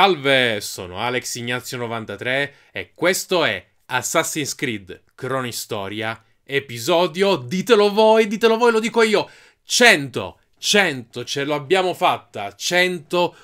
Salve, sono Alex Ignazio 93 e questo è Assassin's Creed Cronistoria, episodio, ditelo voi, ditelo voi, lo dico io, 100, 100, ce l'abbiamo fatta, 100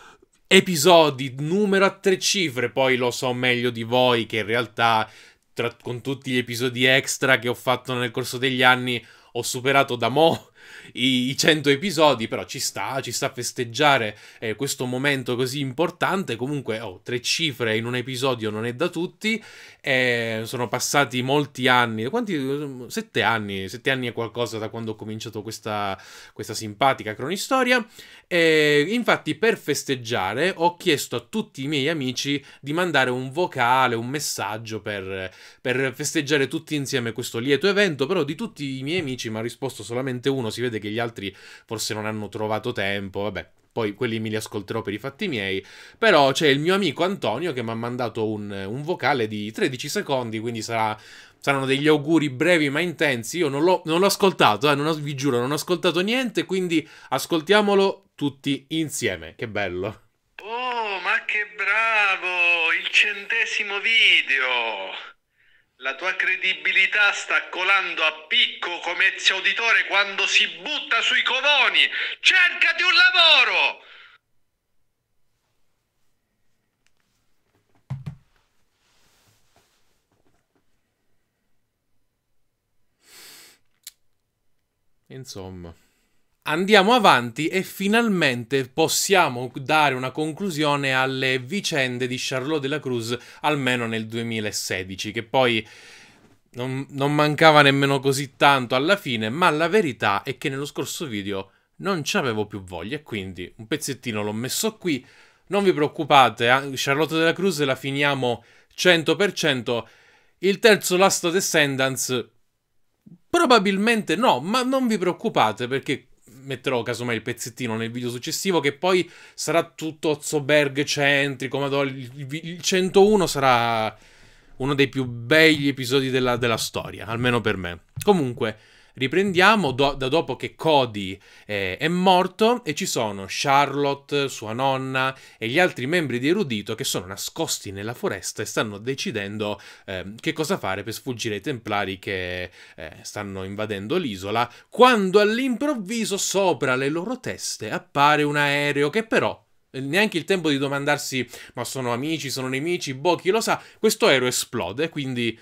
episodi, numero a tre cifre, poi lo so meglio di voi che in realtà tra, con tutti gli episodi extra che ho fatto nel corso degli anni ho superato da mo' i, i 100 episodi, però ci sta, ci sta a festeggiare eh, questo momento così importante. Comunque, oh, tre cifre in un episodio non è da tutti. Eh, sono passati molti anni, quanti? Sette anni, sette anni e qualcosa da quando ho cominciato questa, questa simpatica cronistoria. Eh, infatti, per festeggiare, ho chiesto a tutti i miei amici di mandare un vocale, un messaggio per, per festeggiare tutti insieme questo lieto evento. Però di tutti i miei amici mi ha risposto solamente uno, si vede succede che gli altri forse non hanno trovato tempo, vabbè, poi quelli mi li ascolterò per i fatti miei, però c'è il mio amico Antonio che mi ha mandato un, un vocale di 13 secondi, quindi sarà, saranno degli auguri brevi ma intensi, io non l'ho, non l'ho ascoltato, eh, non ho, vi giuro, non ho ascoltato niente, quindi ascoltiamolo tutti insieme, che bello. Oh, ma che bravo, il centesimo video! La tua credibilità sta colando a picco come zio auditore quando si butta sui covoni. Cercati un lavoro! Insomma andiamo avanti e finalmente possiamo dare una conclusione alle vicende di Charlotte la Cruz, almeno nel 2016, che poi non, non mancava nemmeno così tanto alla fine, ma la verità è che nello scorso video non ci avevo più voglia, e quindi un pezzettino l'ho messo qui. Non vi preoccupate, Charlotte de la Cruz la finiamo 100%. Il terzo Last Descendants probabilmente no, ma non vi preoccupate perché metterò casomai il pezzettino nel video successivo che poi sarà tutto Ozzoberg centrico, madonna, il, il 101 sarà uno dei più belli episodi della, della storia, almeno per me. Comunque... Riprendiamo do- da dopo che Cody eh, è morto e ci sono Charlotte, sua nonna e gli altri membri di Erudito che sono nascosti nella foresta e stanno decidendo eh, che cosa fare per sfuggire ai templari che eh, stanno invadendo l'isola, quando all'improvviso sopra le loro teste appare un aereo che però eh, neanche il tempo di domandarsi ma sono amici, sono nemici, boh, chi lo sa, questo aereo esplode, quindi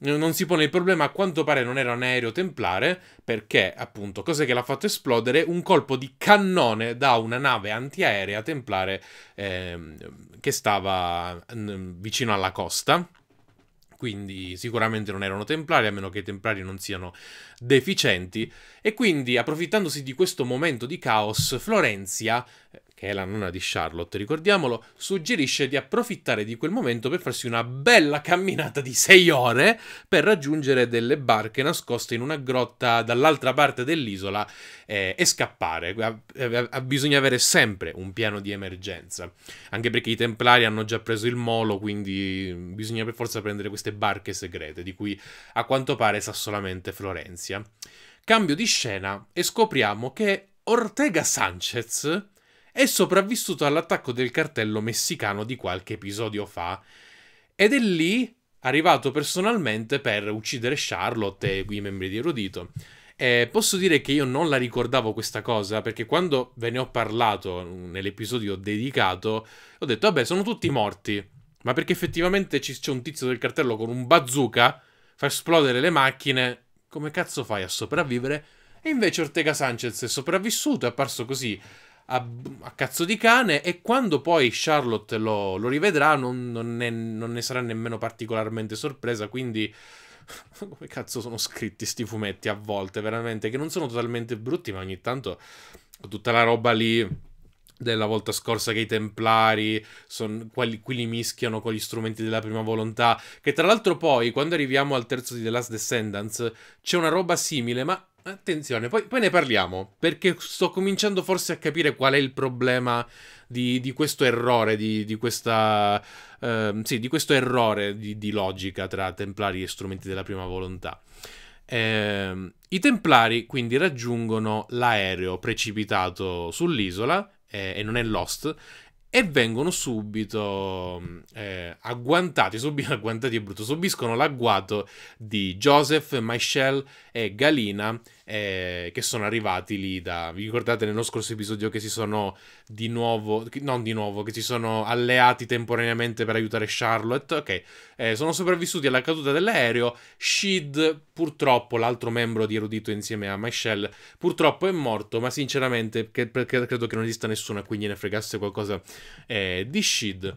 eh, non si pone il problema, a quanto pare non era un aereo templare, perché appunto, cosa che l'ha fatto esplodere? Un colpo di cannone da una nave antiaerea templare eh, che stava mh, vicino alla costa. Quindi sicuramente non erano templari, a meno che i templari non siano deficienti. E quindi, approfittandosi di questo momento di caos, Florenzia che è la nonna di Charlotte, ricordiamolo, suggerisce di approfittare di quel momento per farsi una bella camminata di sei ore per raggiungere delle barche nascoste in una grotta dall'altra parte dell'isola eh, e scappare. Eh, eh, bisogna avere sempre un piano di emergenza, anche perché i templari hanno già preso il molo, quindi bisogna per forza prendere queste barche segrete, di cui a quanto pare sa solamente Florenzia. Cambio di scena e scopriamo che Ortega Sanchez è sopravvissuto all'attacco del cartello messicano di qualche episodio fa ed è lì arrivato personalmente per uccidere Charlotte e i membri di Erudito. Eh, posso dire che io non la ricordavo questa cosa perché quando ve ne ho parlato nell'episodio dedicato ho detto vabbè sono tutti morti ma perché effettivamente c'è un tizio del cartello con un bazooka fa esplodere le macchine come cazzo fai a sopravvivere e invece Ortega Sanchez è sopravvissuto è apparso così a, a, cazzo di cane e quando poi Charlotte lo, lo rivedrà non, non, ne, non, ne, sarà nemmeno particolarmente sorpresa, quindi come cazzo sono scritti sti fumetti a volte, veramente, che non sono totalmente brutti, ma ogni tanto tutta la roba lì della volta scorsa che i templari son, quelli, qui li mischiano con gli strumenti della prima volontà che tra l'altro poi quando arriviamo al terzo di The Last Descendants c'è una roba simile ma Attenzione, poi, poi, ne parliamo, perché sto cominciando forse a capire qual è il problema di, di questo errore, di, di questa... Uh, sì, di questo errore di, di, logica tra templari e strumenti della prima volontà. Eh, I templari quindi raggiungono l'aereo precipitato sull'isola, eh, e non è Lost, e vengono subito eh, agguantati, subi- agguantati è brutto, subiscono l'agguato di Joseph, Michelle e Galina eh, che sono arrivati lì da... Vi ricordate nello scorso episodio che si sono di nuovo... non di nuovo, che si sono alleati temporaneamente per aiutare Charlotte? Ok, eh, sono sopravvissuti alla caduta dell'aereo. Shid, purtroppo, l'altro membro di Erudito insieme a Michelle, purtroppo è morto, ma sinceramente che, perché credo che non esista nessuno a cui gliene fregasse qualcosa eh, di Shid.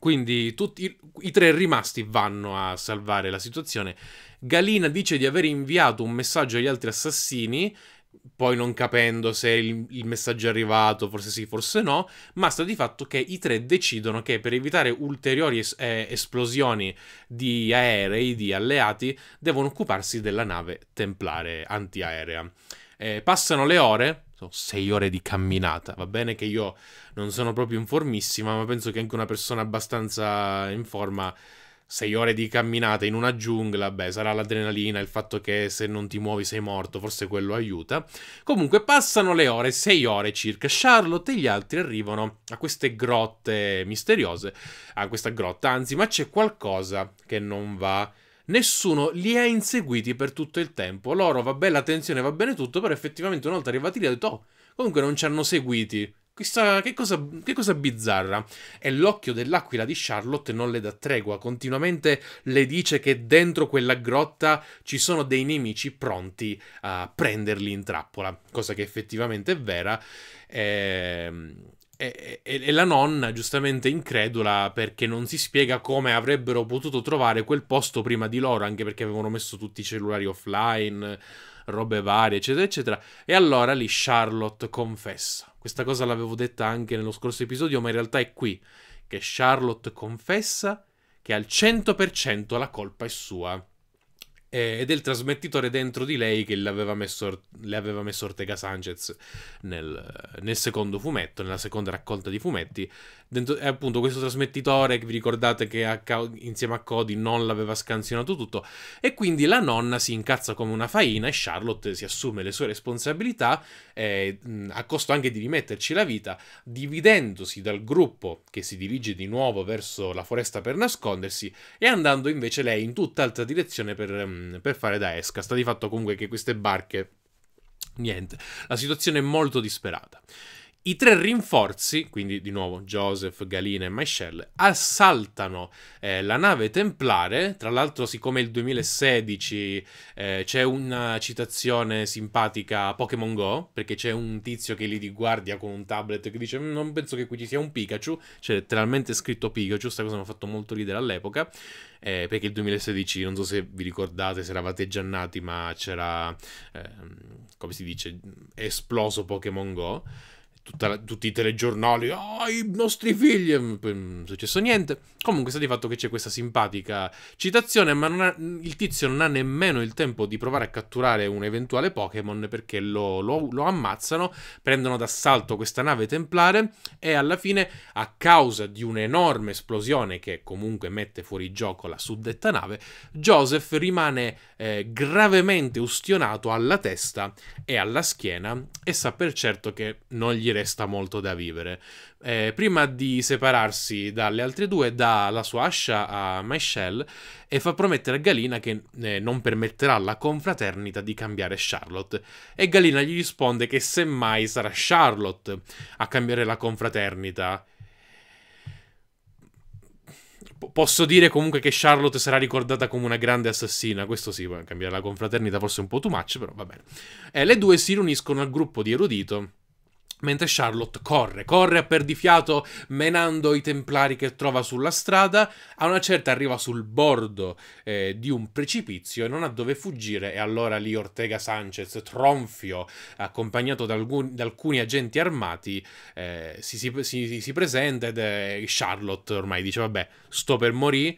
Quindi tutti i, i tre rimasti vanno a salvare la situazione Galina dice di aver inviato un messaggio agli altri assassini, poi non capendo se il, il, messaggio è arrivato, forse sì, forse no, ma sta di fatto che i tre decidono che per evitare ulteriori es- eh, esplosioni di aerei, di alleati, devono occuparsi della nave templare antiaerea. Eh, passano le ore, sono sei ore di camminata, va bene che io non sono proprio informissima, ma penso che anche una persona abbastanza in forma 6 ore di camminata in una giungla, beh, sarà l'adrenalina, il fatto che se non ti muovi sei morto, forse quello aiuta. Comunque passano le ore, 6 ore circa, Charlotte e gli altri arrivano a queste grotte misteriose, a questa grotta, anzi, ma c'è qualcosa che non va. Nessuno li ha inseguiti per tutto il tempo. Loro, vabbè, l'attenzione va bene tutto, però effettivamente una volta arrivati lì ha detto, oh, comunque non ci hanno seguiti. Questa, che, cosa, che cosa bizzarra. E l'occhio dell'aquila di Charlotte non le dà tregua, continuamente le dice che dentro quella grotta ci sono dei nemici pronti a prenderli in trappola, cosa che effettivamente è vera. Ehm, e, e, e, la nonna, giustamente incredula, perché non si spiega come avrebbero potuto trovare quel posto prima di loro, anche perché avevano messo tutti i cellulari offline robe varie, eccetera, eccetera. E allora lì Charlotte confessa. Questa cosa l'avevo detta anche nello scorso episodio, ma in realtà è qui che Charlotte confessa che al 100% la colpa è sua ed è il trasmettitore dentro di lei che le aveva messo, le aveva messo Ortega Sanchez nel, nel, secondo fumetto, nella seconda raccolta di fumetti, dentro, è eh, appunto questo trasmettitore vi ricordate che a, insieme a Cody non l'aveva scansionato tutto e quindi la nonna si incazza come una faina e Charlotte si assume le sue responsabilità eh, a costo anche di rimetterci la vita dividendosi dal gruppo che si dirige di nuovo verso la foresta per nascondersi e andando invece lei in tutt'altra direzione per, per fare da esca sta di fatto comunque che queste barche niente la situazione è molto disperata i tre rinforzi, quindi di nuovo Joseph, Galina e Michelle, assaltano eh, la nave templare. Tra l'altro, siccome è il 2016 eh, c'è una citazione simpatica a Pokémon Go, perché c'è un tizio che li di guardia con un tablet che dice: mm, Non penso che qui ci sia un Pikachu. C'è letteralmente scritto Pikachu. Questa cosa mi ha fatto molto ridere all'epoca. Eh, perché il 2016, non so se vi ricordate, se eravate già nati, ma c'era, ehm, come si dice, esploso Pokémon Go la, tutti i telegiornali, oh, i nostri figli, poi non è successo niente. Comunque sta di fatto che c'è questa simpatica citazione, ma ha, il tizio non ha nemmeno il tempo di provare a catturare un eventuale Pokémon perché lo, lo, lo ammazzano, prendono d'assalto questa nave templare e alla fine, a causa di un'enorme esplosione che comunque mette fuori gioco la suddetta nave, Joseph rimane eh, gravemente ustionato alla testa e alla schiena e sa per certo che non gli resta molto da vivere. Eh, prima di separarsi dalle altre due, dà la sua ascia a Michelle e fa promettere a Galina che eh, non permetterà alla confraternita di cambiare Charlotte. E Galina gli risponde che semmai sarà Charlotte a cambiare la confraternita. posso dire comunque che Charlotte sarà ricordata come una grande assassina. Questo sì, cambiare la confraternita forse un po' too much, però va bene. Eh, le due si riuniscono al gruppo di Erudito Mentre Charlotte corre, corre a perdifiato menando i templari che trova sulla strada, a una certa arriva sul bordo eh, di un precipizio e non ha dove fuggire e allora lì Ortega Sanchez, tronfio, accompagnato da, alcun, da alcuni agenti armati, eh, si, si, si, si, presenta ed eh, Charlotte ormai dice vabbè sto per morire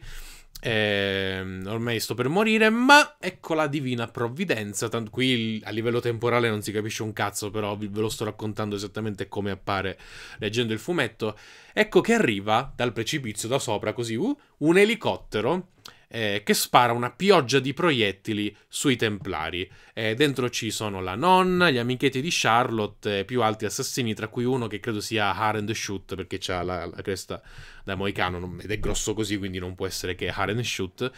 eh, ormai sto per morire, ma ecco la divina provvidenza. Tanto qui a livello temporale non si capisce un cazzo, però ve lo sto raccontando esattamente come appare leggendo il fumetto. Ecco che arriva dal precipizio da sopra, così, uh, un elicottero eh, che spara una pioggia di proiettili sui Templari. Eh, dentro ci sono la nonna, gli amichetti di Charlotte, eh, più altri assassini, tra cui uno che credo sia Harend Shoot, perché ha la, la, cresta da moicano non, ed è grosso così, quindi non può essere che Harend Shoot.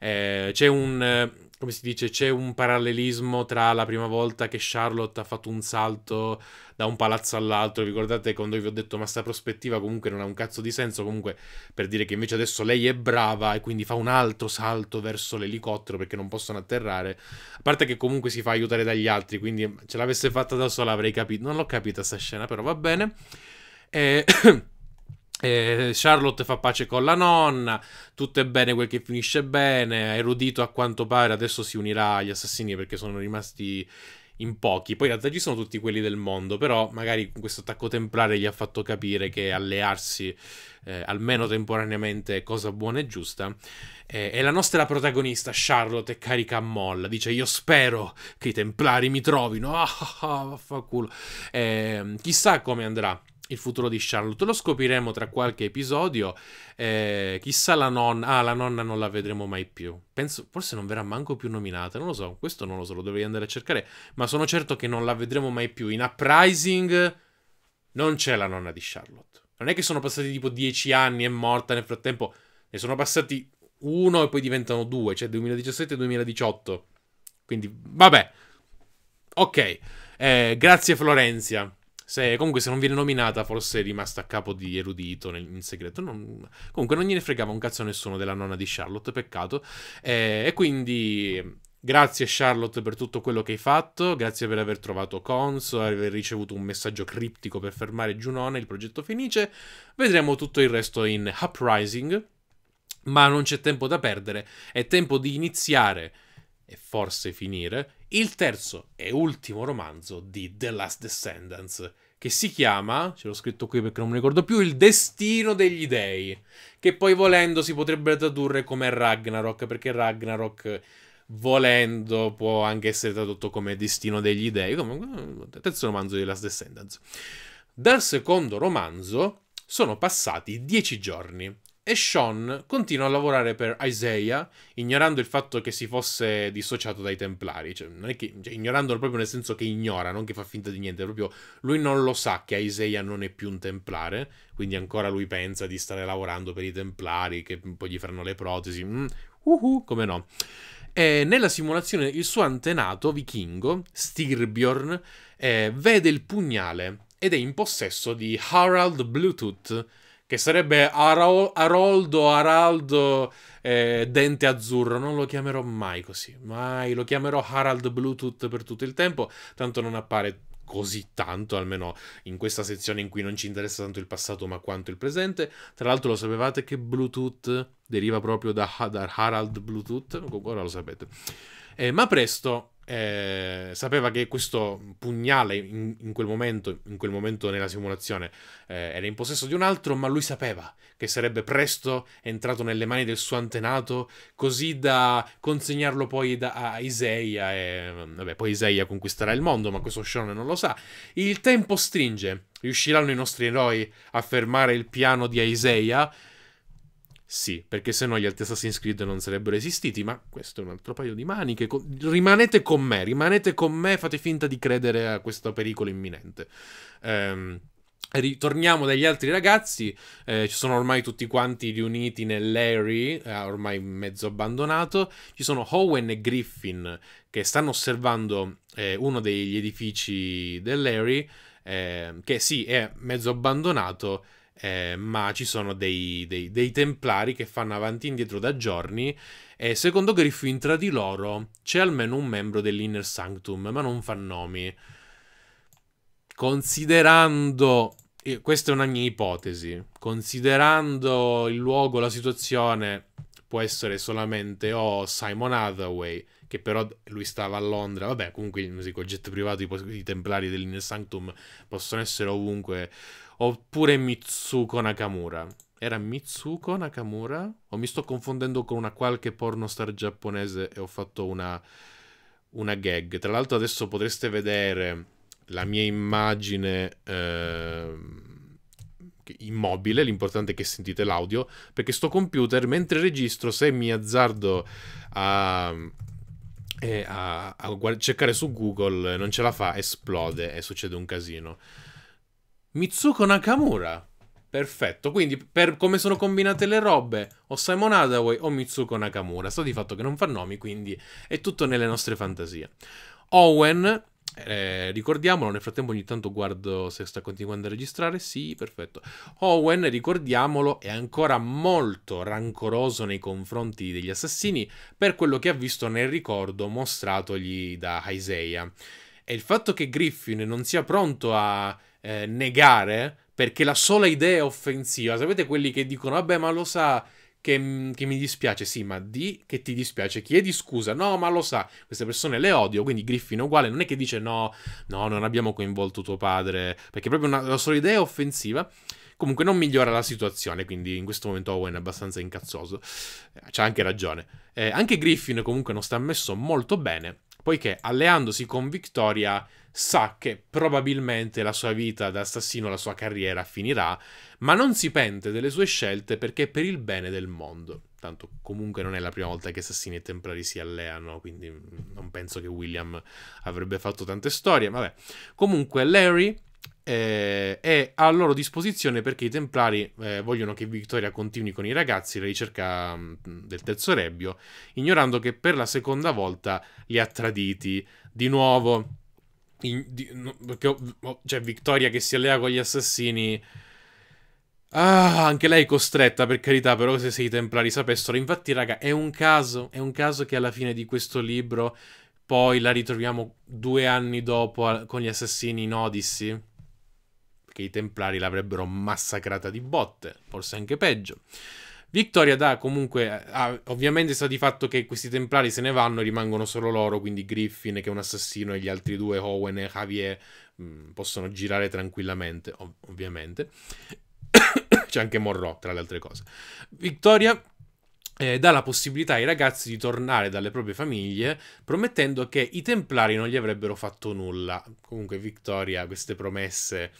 Eh, c'è un eh, come si dice, c'è un parallelismo tra la prima volta che Charlotte ha fatto un salto da un palazzo all'altro. Ricordate quando vi ho detto, ma sta prospettiva comunque non ha un cazzo di senso. Comunque, per dire che invece adesso lei è brava e quindi fa un altro salto verso l'elicottero perché non possono atterrare. A parte che comunque si fa aiutare dagli altri, quindi ce l'avesse fatta da sola avrei capito. Non l'ho capita sta scena, però va bene. E. Eh, Charlotte fa pace con la nonna, tutto è bene quel che finisce bene, erudito a quanto pare adesso si unirà agli assassini perché sono rimasti in pochi. Poi in realtà ci sono tutti quelli del mondo, però magari questo attacco templare gli ha fatto capire che allearsi eh, almeno temporaneamente è cosa buona e giusta. Eh, e la nostra protagonista, Charlotte, è carica a molla. Dice: Io spero che i templari mi trovino. Ah, ah, ah vaffanculo. Eh, chissà come andrà il futuro di Charlotte. Lo scopriremo tra qualche episodio. Eh, chissà la nonna. Ah, la nonna non la vedremo mai più. Penso, forse non verrà manco più nominata. Non lo so. Questo non lo so, lo dovrei andare a cercare. Ma sono certo che non la vedremo mai più. In Uprising non c'è la nonna di Charlotte. Non è che sono passati tipo dieci anni, è morta nel frattempo. Ne sono passati uno e poi diventano due, cioè 2017 e 2018. Quindi, vabbè. Ok. Eh, grazie Florenzia se, comunque, se non viene nominata, forse è rimasta a capo di erudito nel, in segreto. Non, comunque, non gliene fregava un cazzo a nessuno della nonna di Charlotte, peccato. Eh, e quindi. Grazie Charlotte per tutto quello che hai fatto, grazie per aver trovato Conso, aver ricevuto un messaggio criptico per fermare Giunone, il progetto finisce. Vedremo tutto il resto in Uprising, ma non c'è tempo da perdere, è tempo di iniziare e forse finire il terzo e ultimo romanzo di The Last Descendants, che si chiama, ce l'ho scritto qui perché non mi ricordo più, Il destino degli dei, che poi volendo si potrebbe tradurre come Ragnarok, perché Ragnarok volendo può anche essere tradotto come Destino degli dei, comunque terzo romanzo di The Last Descendants. Dal secondo romanzo sono passati dieci giorni e Sean continua a lavorare per Isaiah, ignorando il fatto che si fosse dissociato dai Templari. Cioè, che, cioè, ignorandolo proprio nel senso che ignora, non che fa finta di niente, proprio lui non lo sa che Isaiah non è più un Templare, quindi ancora lui pensa di stare lavorando per i Templari, che poi gli faranno le protesi. Mm, uhuh, come no. E nella simulazione il suo antenato vichingo, Styrbjorn, eh, vede il pugnale ed è in possesso di Harald Bluetooth, che sarebbe Haroldo Araldo, eh, Dente Azzurro. Non lo chiamerò mai così, mai. Lo chiamerò Harald Bluetooth per tutto il tempo, tanto non appare così tanto, almeno in questa sezione in cui non ci interessa tanto il passato ma quanto il presente. Tra l'altro lo sapevate che Bluetooth deriva proprio da, da Harald Bluetooth? Ora lo sapete. Eh, ma presto eh, sapeva che questo pugnale in, in, quel momento, in, quel momento, nella simulazione, eh, era in possesso di un altro, ma lui sapeva che sarebbe presto entrato nelle mani del suo antenato, così da consegnarlo poi da, a Isaia. E, mm, vabbè, poi Isaia conquisterà il mondo, ma questo Shonen non lo sa. Il tempo stringe. Riusciranno i nostri eroi a fermare il piano di Isaia? Sì, perché se no gli altri Assassin's Creed non sarebbero esistiti, ma questo è un altro paio di maniche. Rimanete con me, rimanete con me, fate finta di credere a questo pericolo imminente. Ehm, ritorniamo dagli altri ragazzi, eh, ci sono ormai tutti quanti riuniti nell'Airy, eh, ormai mezzo abbandonato. Ci sono Owen e Griffin che stanno osservando eh, uno degli edifici dell'Airy, eh, che sì, è mezzo abbandonato eh, ma ci sono dei, dei, dei, templari che fanno avanti e indietro da giorni e secondo Griffin tra di loro c'è almeno un membro dell'Inner Sanctum, ma non fa nomi. Considerando, questa è una mia ipotesi, considerando il luogo, la situazione, può essere solamente o oh, Simon Hathaway, che però lui stava a Londra, vabbè comunque col jet privato i templari dell'Inner Sanctum possono essere ovunque Oppure Mitsuko Nakamura. Era Mitsuko Nakamura? O mi sto confondendo con una qualche pornostar giapponese e ho fatto una, una gag. Tra l'altro adesso potreste vedere la mia immagine eh, immobile, l'importante è che sentite l'audio, perché sto computer mentre registro, se mi azzardo a... Eh, a, a cercare su Google non ce la fa, esplode e succede un casino. Mitsuko Nakamura. Perfetto, quindi per come sono combinate le robe, o Simon Hadaway o Mitsuko Nakamura. Sto di fatto che non fa nomi, quindi è tutto nelle nostre fantasie. Owen, eh, ricordiamolo, nel frattempo ogni tanto guardo se sta continuando a registrare, sì, perfetto. Owen, ricordiamolo, è ancora molto rancoroso nei confronti degli assassini per quello che ha visto nel ricordo mostratogli da Isaiah. E il fatto che Griffin non sia pronto a eh, negare perché la sola idea è offensiva. Sapete quelli che dicono, vabbè, ma lo sa che, che, mi dispiace, sì, ma di che ti dispiace, chiedi scusa, no, ma lo sa, queste persone le odio, quindi Griffin è uguale, non è che dice no, no, non abbiamo coinvolto tuo padre, perché proprio una, la sola idea è offensiva. Comunque non migliora la situazione, quindi in questo momento Owen è abbastanza incazzoso. Eh, c'ha anche ragione. Eh, anche Griffin comunque non sta messo molto bene poiché alleandosi con Victoria sa che probabilmente la sua vita da assassino, la sua carriera finirà, ma non si pente delle sue scelte perché è per il bene del mondo. Tanto comunque non è la prima volta che assassini e templari si alleano, quindi non penso che William avrebbe fatto tante storie. Vabbè. Comunque Larry eh, è a loro disposizione perché i Templari eh, vogliono che Vittoria continui con i ragazzi la ricerca mh, mm, del Terzo Rebbio, ignorando che per la seconda volta li ha traditi di nuovo. In, di, no, perché, cioè, Vittoria che si allea con gli assassini. Ah, anche lei costretta, per carità, però se, se i Templari sapessero. Infatti, raga, è un caso, è un caso che alla fine di questo libro poi la ritroviamo due anni dopo con gli assassini in Odyssey perché i Templari l'avrebbero massacrata di botte, forse anche peggio. Vittoria dà comunque, ovviamente sta di fatto che questi templari se ne vanno e rimangono solo loro, quindi Griffin che è un assassino e gli altri due, Owen e Javier, mm, possono girare tranquillamente, ov- ovviamente. C'è anche Morro, tra le altre cose. Vittoria eh, dà la possibilità ai ragazzi di tornare dalle proprie famiglie, promettendo che i templari non gli avrebbero fatto nulla. Comunque Vittoria, queste promesse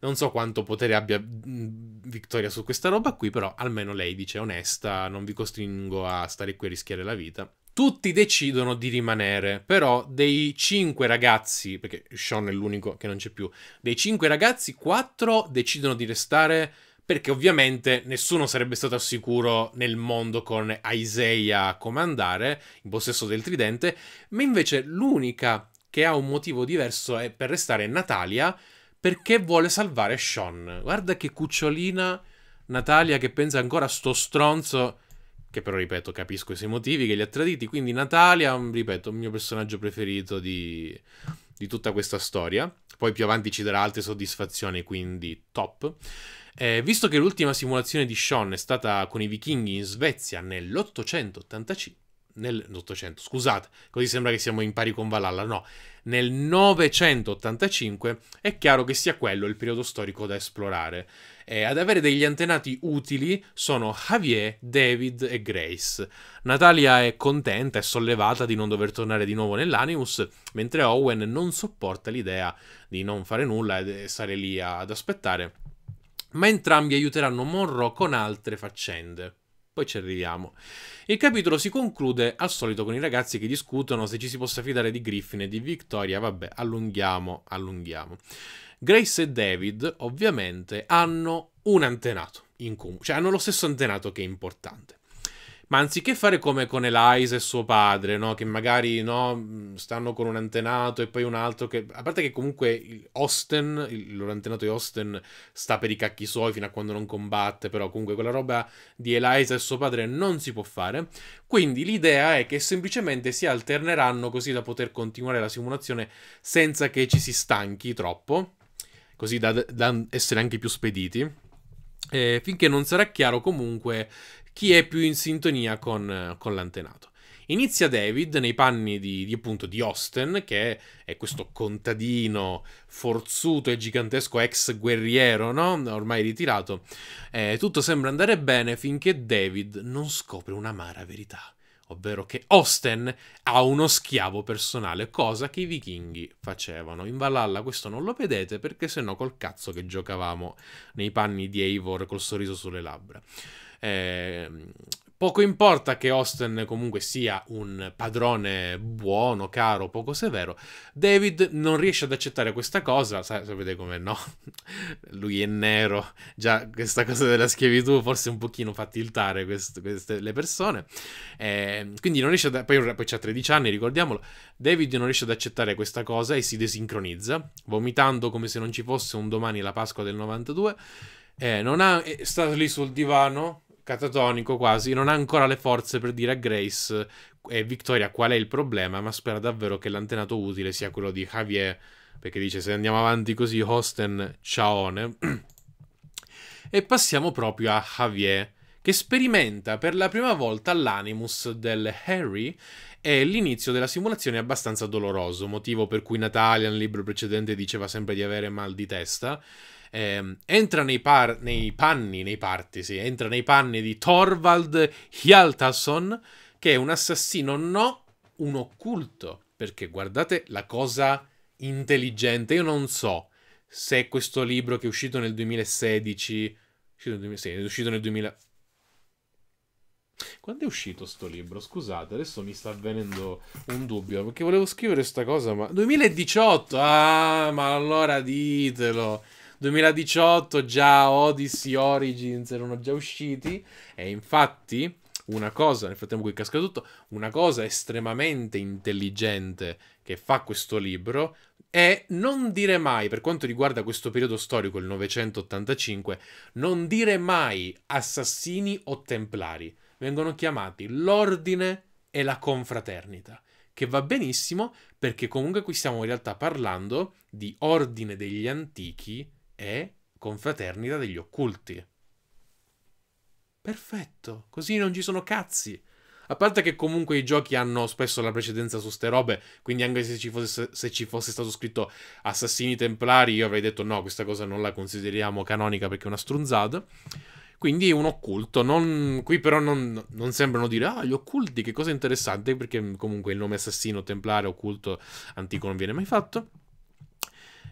non so quanto potere abbia Vittoria su questa roba qui, però almeno lei dice onesta, non vi costringo a stare qui a rischiare la vita. Tutti decidono di rimanere, però dei cinque ragazzi, perché Sean è l'unico che non c'è più, dei cinque ragazzi quattro decidono di restare perché ovviamente nessuno sarebbe stato al sicuro nel mondo con Isaiah a comandare, in possesso del tridente, ma invece l'unica che ha un motivo diverso è per restare Natalia, perché vuole salvare Sean. Guarda che cucciolina Natalia che pensa ancora a sto stronzo, che però ripeto capisco i suoi motivi, che li ha traditi, quindi Natalia, mm, ripeto, il mio personaggio preferito di, di tutta questa storia. Poi più avanti ci darà altre soddisfazioni, quindi top. Eh, visto che l'ultima simulazione di Sean è stata con i vichinghi in Svezia nell'885, nell'800, scusate, così sembra che siamo in pari con Valhalla, no, nel 985, è chiaro che sia quello il periodo storico da esplorare. E eh, ad avere degli antenati utili sono Javier, David e Grace. Natalia è contenta e sollevata di non dover tornare di nuovo nell'Animus, mentre Owen non sopporta l'idea di non fare nulla e eh, stare lì ad aspettare. Ma entrambi aiuteranno Monroe con altre faccende poi ci arriviamo. Il capitolo si conclude al solito con i ragazzi che discutono se ci si possa fidare di Griffin e di Victoria, vabbè, allunghiamo, allunghiamo. Grace e David, ovviamente, hanno un antenato in comune, cioè hanno lo stesso antenato che è importante. Ma anziché fare come con Elias e suo padre, no? Che magari no, stanno con un antenato e poi un altro. Che... A parte che comunque Osten, il loro antenato di Osten, sta per i cacchi suoi fino a quando non combatte. Però comunque quella roba di Elias e suo padre non si può fare. Quindi l'idea è che semplicemente si alterneranno così da poter continuare la simulazione senza che ci si stanchi troppo. Così da, da essere anche più spediti. Eh, finché non sarà chiaro comunque chi è più in sintonia con, con l'antenato. Inizia David nei panni di, di, appunto di Osten, che è questo contadino forzuto e gigantesco ex guerriero, no? Ormai ritirato. Eh, tutto sembra andare bene finché David non scopre una amara verità. Ovvero che Osten ha uno schiavo personale, cosa che i vichinghi facevano. In Valhalla questo non lo vedete perché sennò col cazzo che giocavamo nei panni di Eivor col sorriso sulle labbra. Eh, poco importa che Austin comunque sia un padrone buono, caro, poco severo, David non riesce ad accettare questa cosa, Sa- sapete come no? Lui è nero, già questa cosa della schiavitù forse un pochino fa tiltare quest- queste, le persone, eh, quindi non riesce ad... poi, poi ha 13 anni, ricordiamolo, David non riesce ad accettare questa cosa e si desincronizza, vomitando come se non ci fosse un domani la Pasqua del 92, eh, non ha... è eh, stato lì sul divano catatonico quasi, non ha ancora le forze per dire a Grace e eh, Victoria qual è il problema, ma spera davvero che l'antenato utile sia quello di Javier, perché dice se andiamo avanti così Hosten ciaone. e passiamo proprio a Javier, che sperimenta per la prima volta l'animus del Harry e l'inizio della simulazione è abbastanza doloroso, motivo per cui Natalia nel libro precedente diceva sempre di avere mal di testa, eh, entra nei, par nei panni, nei parti, sì, entra nei panni di Thorvald Hjaltason, che è un assassino, no, un occulto. Perché guardate la cosa intelligente, io non so se questo libro che è uscito nel 2016, uscito nel 2016 è uscito nel 2000... Quando è uscito sto libro? Scusate, adesso mi sta avvenendo un dubbio, perché volevo scrivere sta cosa, ma... 2018! Ah, ma allora ditelo! 2018 già Odyssey Origins erano già usciti e infatti una cosa, nel frattempo qui casca tutto, una cosa estremamente intelligente che fa questo libro è non dire mai, per quanto riguarda questo periodo storico, il 985, non dire mai assassini o templari. Vengono chiamati l'ordine e la confraternita, che va benissimo perché comunque qui stiamo in realtà parlando di ordine degli antichi è confraternita degli occulti. Perfetto, così non ci sono cazzi. A parte che comunque i giochi hanno spesso la precedenza su ste robe, quindi anche se ci, fosse, se ci fosse, stato scritto Assassini Templari, io avrei detto no, questa cosa non la consideriamo canonica perché è una strunzata. Quindi un occulto. Non, qui però non, non, sembrano dire, ah, gli occulti, che cosa interessante, perché comunque il nome assassino, templare, occulto, antico non viene mai fatto.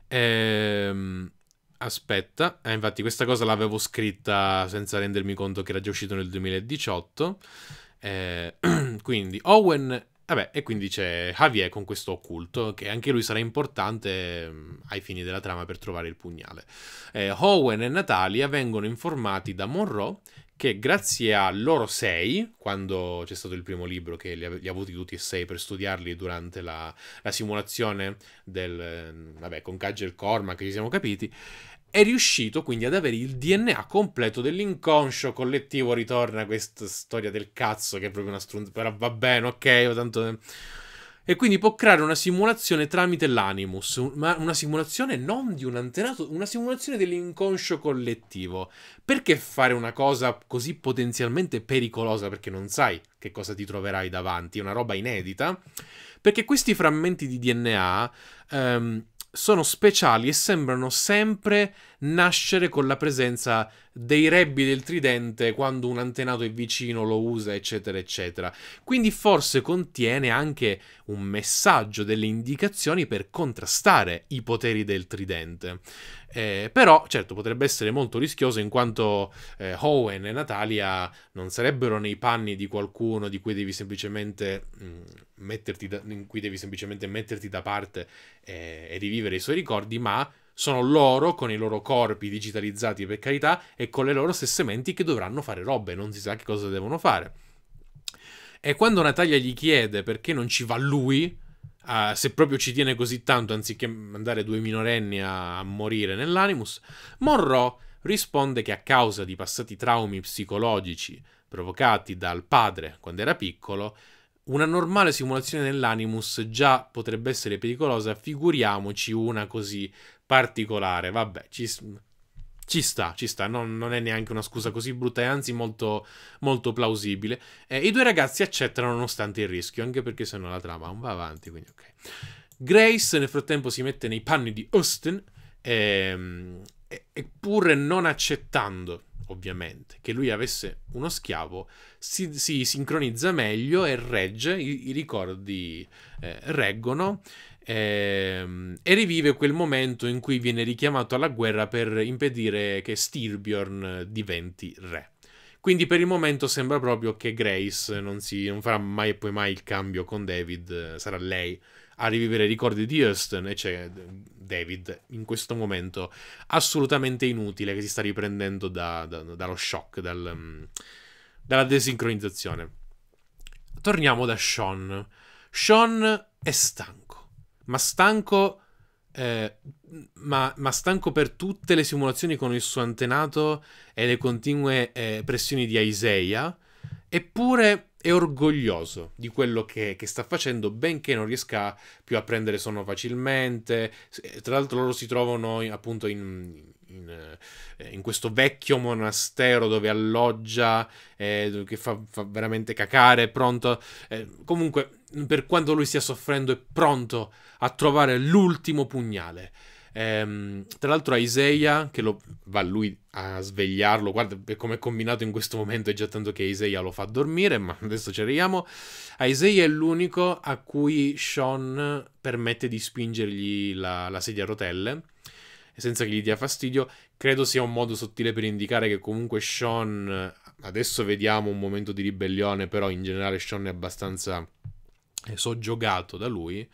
Ehm, Aspetta, eh, infatti questa cosa l'avevo scritta senza rendermi conto che era già uscito nel 2018. Eh, quindi Owen, vabbè, e quindi c'è Javier con questo occulto, che anche lui sarà importante mm, ai fini della trama per trovare il pugnale. Eh, Owen e Natalia vengono informati da Monroe che grazie a loro sei, quando c'è stato il primo libro che li ha, li ha avuti tutti e sei per studiarli durante la, la simulazione del, mm, vabbè, con Cagel che ci siamo capiti, è riuscito quindi ad avere il DNA completo dell'inconscio collettivo. Ritorna a questa storia del cazzo che è proprio una strunza. Però va bene, ok, ho tanto... E quindi può creare una simulazione tramite l'animus, ma una simulazione non di un antenato, una simulazione dell'inconscio collettivo. Perché fare una cosa così potenzialmente pericolosa? Perché non sai che cosa ti troverai davanti, è una roba inedita. Perché questi frammenti di DNA... Ehm, sono speciali e sembrano sempre nascere con la presenza dei rebbi del tridente quando un antenato è vicino, lo usa, eccetera, eccetera. Quindi forse contiene anche un messaggio, delle indicazioni per contrastare i poteri del tridente. Eh, però, certo, potrebbe essere molto rischioso in quanto eh, Owen e Natalia non sarebbero nei panni di qualcuno di cui devi semplicemente, mh, mm, metterti, da, cui devi semplicemente metterti da parte eh, e rivivere i suoi ricordi, ma sono loro con i loro corpi digitalizzati per carità e con le loro stesse menti che dovranno fare robe, non si sa che cosa devono fare. E quando Natalia gli chiede perché non ci va lui, Uh, se proprio ci tiene così tanto anziché mandare due minorenni a, a morire nell'animus, Monroe risponde che a causa di passati traumi psicologici provocati dal padre quando era piccolo, una normale simulazione nell'animus già potrebbe essere pericolosa, figuriamoci una così particolare. Vabbè, ci, ci sta, ci sta, non, non, è neanche una scusa così brutta, è anzi molto, molto plausibile. Eh, I due ragazzi accettano nonostante il rischio, anche perché se no la trama non va avanti, quindi ok. Grace nel frattempo si mette nei panni di Austin, ehm, eppure non accettando, ovviamente, che lui avesse uno schiavo, si, si sincronizza meglio e regge, i, i ricordi eh, reggono Ehm, e, rivive quel momento in cui viene richiamato alla guerra per impedire che Styrbjorn diventi re. Quindi per il momento sembra proprio che Grace non, si, non farà mai e poi mai il cambio con David, sarà lei a rivivere i ricordi di Hurston e c'è David in questo momento assolutamente inutile che si sta riprendendo da, da, dallo shock, dal, dalla desincronizzazione. Torniamo da Sean. Sean è stanco ma stanco, eh, ma, ma stanco per tutte le simulazioni con il suo antenato e le continue eh, pressioni di Isaiah, eppure è orgoglioso di quello che, che, sta facendo, benché non riesca più a prendere sonno facilmente. Eh, tra l'altro loro si trovano in, appunto in, in, eh, in, questo vecchio monastero dove alloggia, eh, che fa, fa, veramente cacare, è pronto. Eh, comunque, per quanto lui stia soffrendo, è pronto a trovare l'ultimo pugnale. Ehm, tra l'altro a che lo, va lui a svegliarlo, guarda come è combinato in questo momento, è già tanto che Isaiah lo fa dormire, ma adesso ci arriviamo. A è l'unico a cui Sean permette di spingergli la, la sedia a rotelle senza che gli dia fastidio. Credo sia un modo sottile per indicare che comunque Sean. Adesso vediamo un momento di ribellione, però in generale Sean è abbastanza soggiogato da lui.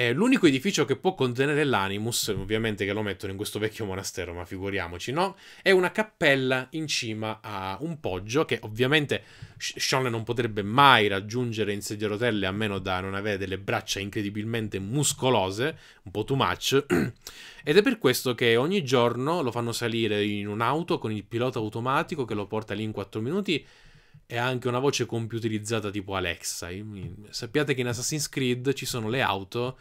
Eh, l'unico edificio che può contenere l'animus, ovviamente che lo mettono in questo vecchio monastero, ma figuriamoci, no? È una cappella in cima a un poggio che ovviamente Sean non potrebbe mai raggiungere in sedia a rotelle a meno da non avere delle braccia incredibilmente muscolose, un po' too much. Ed è per questo che ogni giorno lo fanno salire in un'auto con il pilota automatico che lo porta lì in 4 minuti è anche una voce computerizzata tipo Alexa. Sappiate che in Assassin's Creed ci sono le auto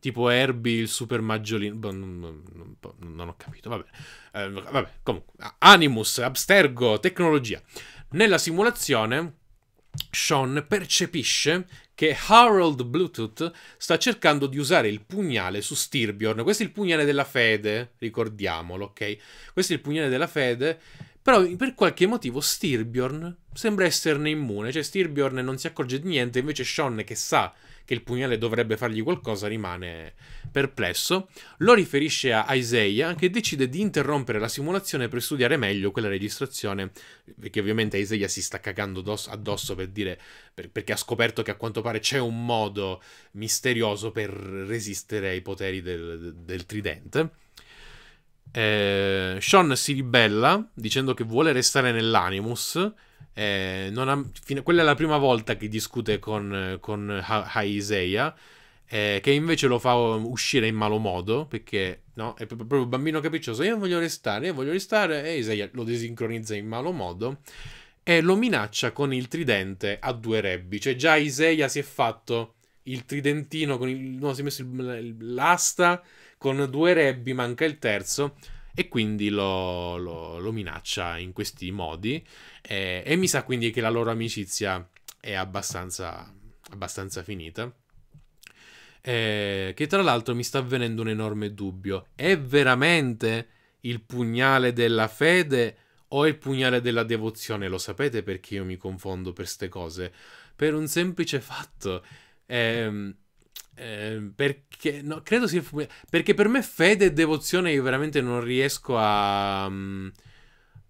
tipo Herbie, il super maggiolino. Boh, non, non, boh, non ho capito, vabbè. Eh, vabbè, comunque. Animus, Abstergo, tecnologia. Nella simulazione, Sean percepisce che Harold Bluetooth sta cercando di usare il pugnale su Stirbjorn. Questo è il pugnale della fede, ricordiamolo, ok? Questo è il pugnale della fede però per qualche motivo Stirbiorn sembra esserne immune, cioè Stirbiorn non si accorge di niente, invece Sean che sa che il pugnale dovrebbe fargli qualcosa rimane perplesso, lo riferisce a Isaiah che decide di interrompere la simulazione per studiare meglio quella registrazione, perché ovviamente Isaiah si sta cagando addosso per dire, perché ha scoperto che a quanto pare c'è un modo misterioso per resistere ai poteri del, del tridente. Eh, Sean si ribella dicendo che vuole restare nell'Animus. Eh, ha, fino, quella è la prima volta che discute con, con Haiseia, eh, che invece lo fa uscire in malo modo perché no, è proprio un bambino capriccioso. Io voglio restare, io voglio restare. E Isaiah lo desincronizza in malo modo e lo minaccia con il tridente a due rebbi. Cioè, già Isaiah si è fatto il tridentino con il, no, si è messo il, l'asta con due rebbi manca il terzo e quindi lo, lo, lo minaccia in questi modi eh, e mi sa quindi che la loro amicizia è abbastanza, abbastanza finita. Eh, che tra l'altro mi sta avvenendo un enorme dubbio. È veramente il pugnale della fede o il pugnale della devozione? Lo sapete perché io mi confondo per queste cose? Per un semplice fatto. Ehm, Ehm, perché, no, credo sia, perché per me fede e devozione io veramente non riesco a... Um,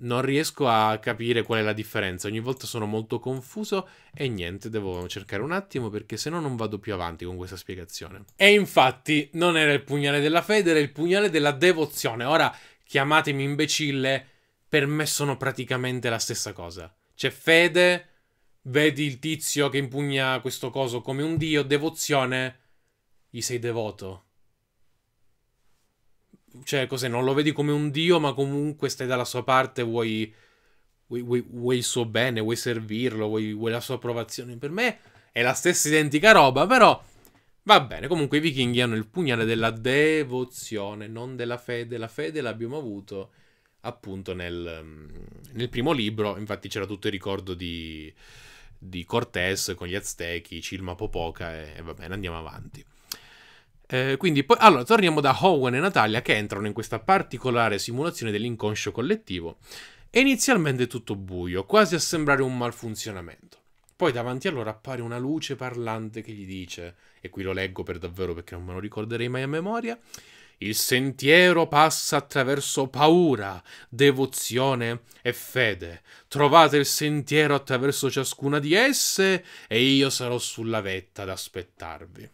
non riesco a capire qual è la differenza. Ogni volta sono molto confuso e niente, devo cercare un attimo perché se no non vado più avanti con questa spiegazione. E infatti non era il pugnale della fede, era il pugnale della devozione. Ora chiamatemi imbecille, per me sono praticamente la stessa cosa. C'è fede, vedi il tizio che impugna questo coso come un dio, devozione gli sei devoto. Cioè, cos'è? Non lo vedi come un dio, ma comunque stai dalla sua parte, vuoi, vuoi, vuoi, vuoi il suo bene, vuoi servirlo, vuoi, vuoi la sua approvazione. Per me è la stessa identica roba, però va bene. Comunque i vichinghi hanno il pugnale della devozione, non della fede. La fede l'abbiamo avuto appunto nel, nel primo libro. Infatti c'era tutto il ricordo di di Cortés con gli Aztechi, Cilma Popoca e, e va bene, andiamo avanti. Eh, quindi poi, allora, torniamo da Howen e Natalia che entrano in questa particolare simulazione dell'inconscio collettivo. E inizialmente tutto buio, quasi a sembrare un malfunzionamento. Poi davanti a loro appare una luce parlante che gli dice, e qui lo leggo per davvero perché non me lo ricorderei mai a memoria, il sentiero passa attraverso paura, devozione e fede. Trovate il sentiero attraverso ciascuna di esse e io sarò sulla vetta ad aspettarvi.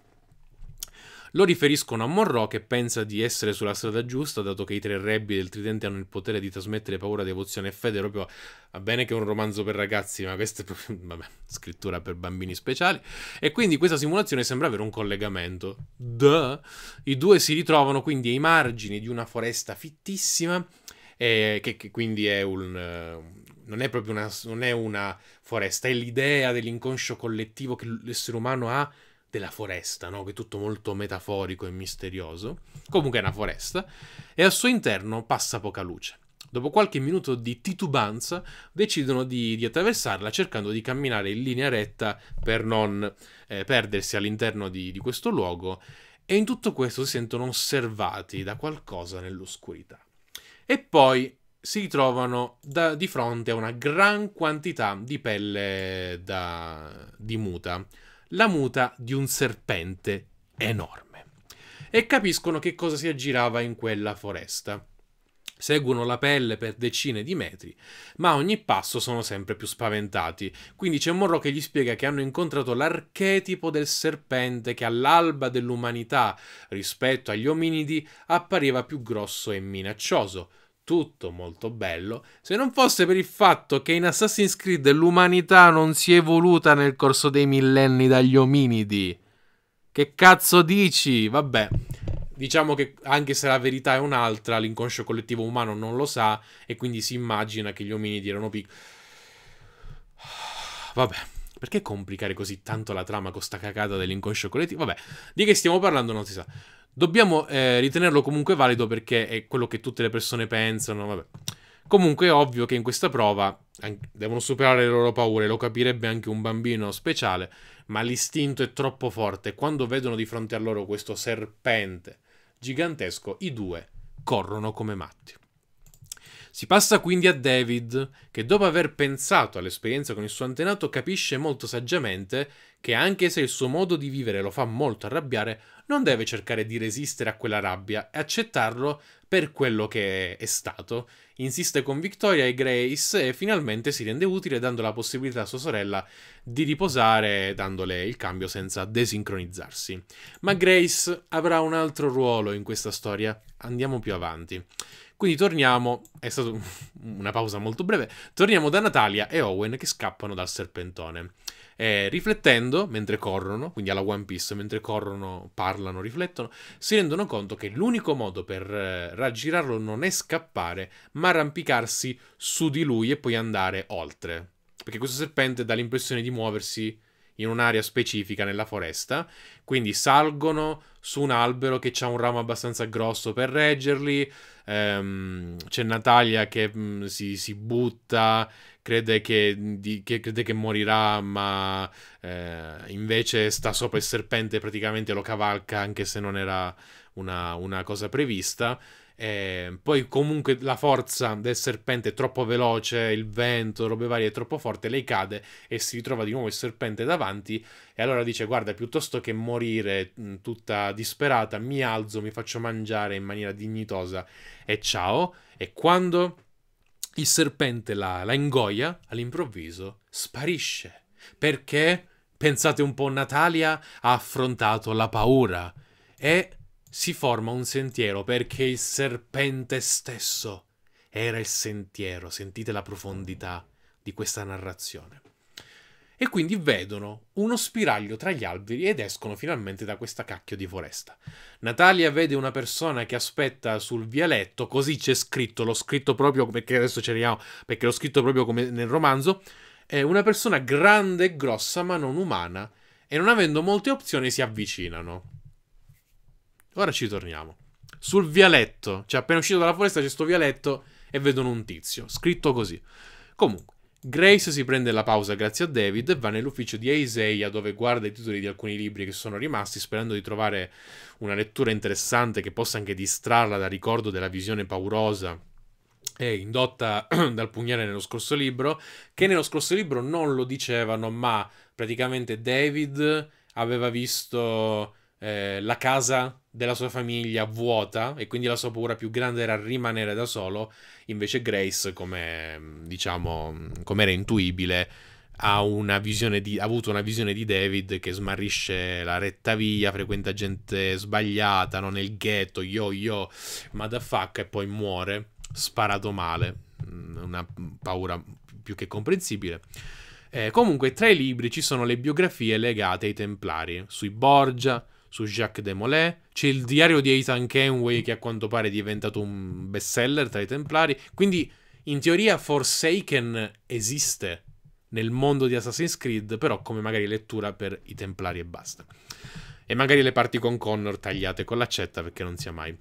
Lo riferiscono a Monroe che pensa di essere sulla strada giusta, dato che i tre rebbi del tridente hanno il potere di trasmettere paura, devozione e fede proprio va bene che è un romanzo per ragazzi, ma questa è proprio vabbè, scrittura per bambini speciali e quindi questa simulazione sembra avere un collegamento. Duh. I due si ritrovano quindi ai margini di una foresta fittissima eh, che, che, quindi è un eh, non è proprio una, non è una foresta, è l'idea dell'inconscio collettivo che l'essere umano ha della foresta, no? che è tutto molto metaforico e misterioso. Comunque è una foresta, e al suo interno passa poca luce. Dopo qualche minuto di titubanza decidono di, di attraversarla cercando di camminare in linea retta per non eh, perdersi all'interno di, di questo luogo e in tutto questo si sentono osservati da qualcosa nell'oscurità. E poi si ritrovano da, di fronte a una gran quantità di pelle da, di muta la muta di un serpente enorme e capiscono che cosa si aggirava in quella foresta. Seguono la pelle per decine di metri, ma a ogni passo sono sempre più spaventati. Quindi c'è Morro che gli spiega che hanno incontrato l'archetipo del serpente che all'alba dell'umanità rispetto agli ominidi appariva più grosso e minaccioso tutto molto bello, se non fosse per il fatto che in Assassin's Creed l'umanità non si è evoluta nel corso dei millenni dagli ominidi. Che cazzo dici? Vabbè. Diciamo che anche se la verità è un'altra, l'inconscio collettivo umano non lo sa e quindi si immagina che gli ominidi erano piccoli. Vabbè, perché complicare così tanto la trama con sta cagata dell'inconscio collettivo? Vabbè, di che stiamo parlando non si sa dobbiamo eh, ritenerlo comunque valido perché è quello che tutte le persone pensano. Vabbè. Comunque è ovvio che in questa prova devono superare le loro paure, lo capirebbe anche un bambino speciale, ma l'istinto è troppo forte. Quando vedono di fronte a loro questo serpente gigantesco, i due corrono come matti. Si passa quindi a David, che dopo aver pensato all'esperienza con il suo antenato capisce molto saggiamente che anche se il suo modo di vivere lo fa molto arrabbiare, non deve cercare di resistere a quella rabbia e accettarlo per quello che è stato. Insiste con Victoria e Grace e finalmente si rende utile dando la possibilità a sua sorella di riposare dandole il cambio senza desincronizzarsi. Ma Grace avrà un altro ruolo in questa storia. Andiamo più avanti. Quindi torniamo, è stata una pausa molto breve, torniamo da Natalia e Owen che scappano dal serpentone. Eh, riflettendo mentre corrono, quindi alla One Piece, mentre corrono, parlano, riflettono, si rendono conto che l'unico modo per eh, raggirarlo non è scappare, ma arrampicarsi su di lui e poi andare oltre. Perché questo serpente dà l'impressione di muoversi in un'area specifica nella foresta, quindi salgono su un albero che ha un ramo abbastanza grosso per reggerli, ehm, c'è Natalia che mh, mm, si, si butta, crede che, di, che, crede che morirà, ma eh, invece sta sopra il serpente, praticamente lo cavalca, anche se non era una, una cosa prevista. E poi comunque la forza del serpente è troppo veloce, il vento, robe varie è troppo forte, lei cade e si ritrova di nuovo il serpente davanti e allora dice guarda piuttosto che morire tutta disperata mi alzo, mi faccio mangiare in maniera dignitosa e ciao e quando il serpente la, la ingoia, all'improvviso sparisce. Perché, pensate un po', Natalia ha affrontato la paura e si forma un sentiero perché il serpente stesso era il sentiero. Sentite la profondità di questa narrazione e quindi vedono uno spiraglio tra gli alberi ed escono finalmente da questa cacchio di foresta. Natalia vede una persona che aspetta sul vialetto, così c'è scritto, l'ho scritto proprio perché adesso ci arriviamo, perché l'ho scritto proprio come nel romanzo, è una persona grande e grossa ma non umana e non avendo molte opzioni si avvicinano. Ora ci torniamo. Sul vialetto, cioè appena uscito dalla foresta c'è questo vialetto e vedono un tizio, scritto così. Comunque, Grace si prende la pausa grazie a David e va nell'ufficio di Isaiah dove guarda i titoli di alcuni libri che sono rimasti sperando di trovare una lettura interessante che possa anche distrarla dal ricordo della visione paurosa e indotta dal pugnale nello scorso libro, che nello scorso libro non lo dicevano ma praticamente David aveva visto eh, la casa della sua famiglia vuota e quindi la sua paura più grande era rimanere da solo, invece Grace, come diciamo, come era intuibile, ha, una di, ha avuto una visione di David che smarrisce la retta via, frequenta gente sbagliata, non è il ghetto, yo yo, motherfucker, e poi muore sparato male, mm, una paura più che comprensibile. Eh, comunque, tra i libri ci sono le biografie legate ai Templari, sui Borgia, su Jacques Demolay. C'è il diario di Ethan Kenway che a quanto pare è diventato un bestseller tra i Templari. Quindi, in teoria, Forsaken esiste nel mondo di Assassin's Creed, però come magari lettura per i Templari e basta. E magari le parti con Connor tagliate con l'accetta perché non sia mai.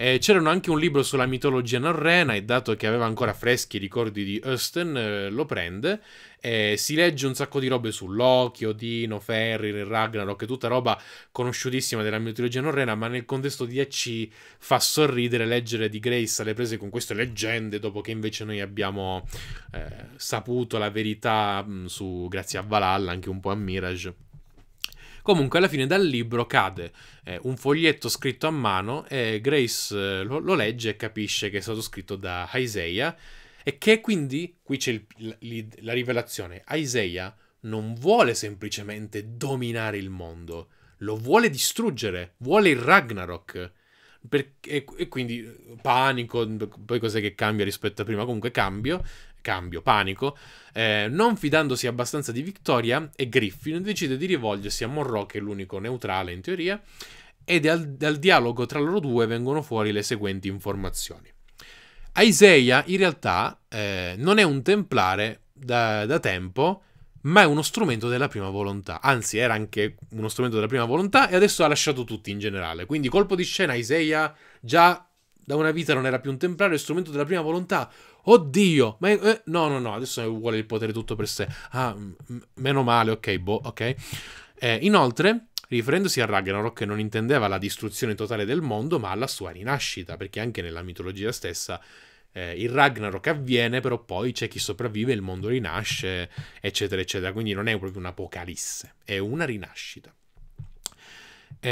Eh, c'erano anche un libro sulla mitologia norrena e dato che aveva ancora freschi i ricordi di Östen eh, lo prende eh, si legge un sacco di robe su Loki, Odino, Ferri, Ragnarok, tutta roba conosciutissima della mitologia norrena, ma nel contesto di EC fa sorridere leggere di Grace alle prese con queste leggende, dopo che invece noi abbiamo eh, saputo la verità mh, mm, su, grazie a Valhalla, anche un po' a Mirage. Comunque alla fine dal libro cade eh, un foglietto scritto a mano e Grace eh, lo, lo legge e capisce che è stato scritto da Isaiah e che quindi, qui c'è il, la rivelazione, Isaiah non vuole semplicemente dominare il mondo, lo vuole distruggere, vuole il Ragnarok. Perché, e quindi panico, poi cos'è che cambia rispetto a prima? Comunque cambio, cambio, panico, eh, non fidandosi abbastanza di Victoria e Griffin decide di rivolgersi a Monroe che è l'unico neutrale in teoria e dal, dal dialogo tra loro due vengono fuori le seguenti informazioni. Isaiah in realtà eh, non è un templare da, da, tempo, ma è uno strumento della prima volontà. Anzi, era anche uno strumento della prima volontà e adesso ha lasciato tutti in generale. Quindi colpo di scena, Isaiah già da una vita non era più un templare, è strumento della prima volontà. Oddio, ma è, eh, no, no, no, adesso vuole il potere tutto per sé. Ah, meno male, ok, boh, ok. Eh, inoltre, riferendosi a Ragnarok non intendeva la distruzione totale del mondo, ma alla sua rinascita, perché anche nella mitologia stessa eh, il Ragnarok avviene, però poi c'è chi sopravvive, il mondo rinasce, eccetera, eccetera. Quindi non è proprio un'apocalisse, è una rinascita. E,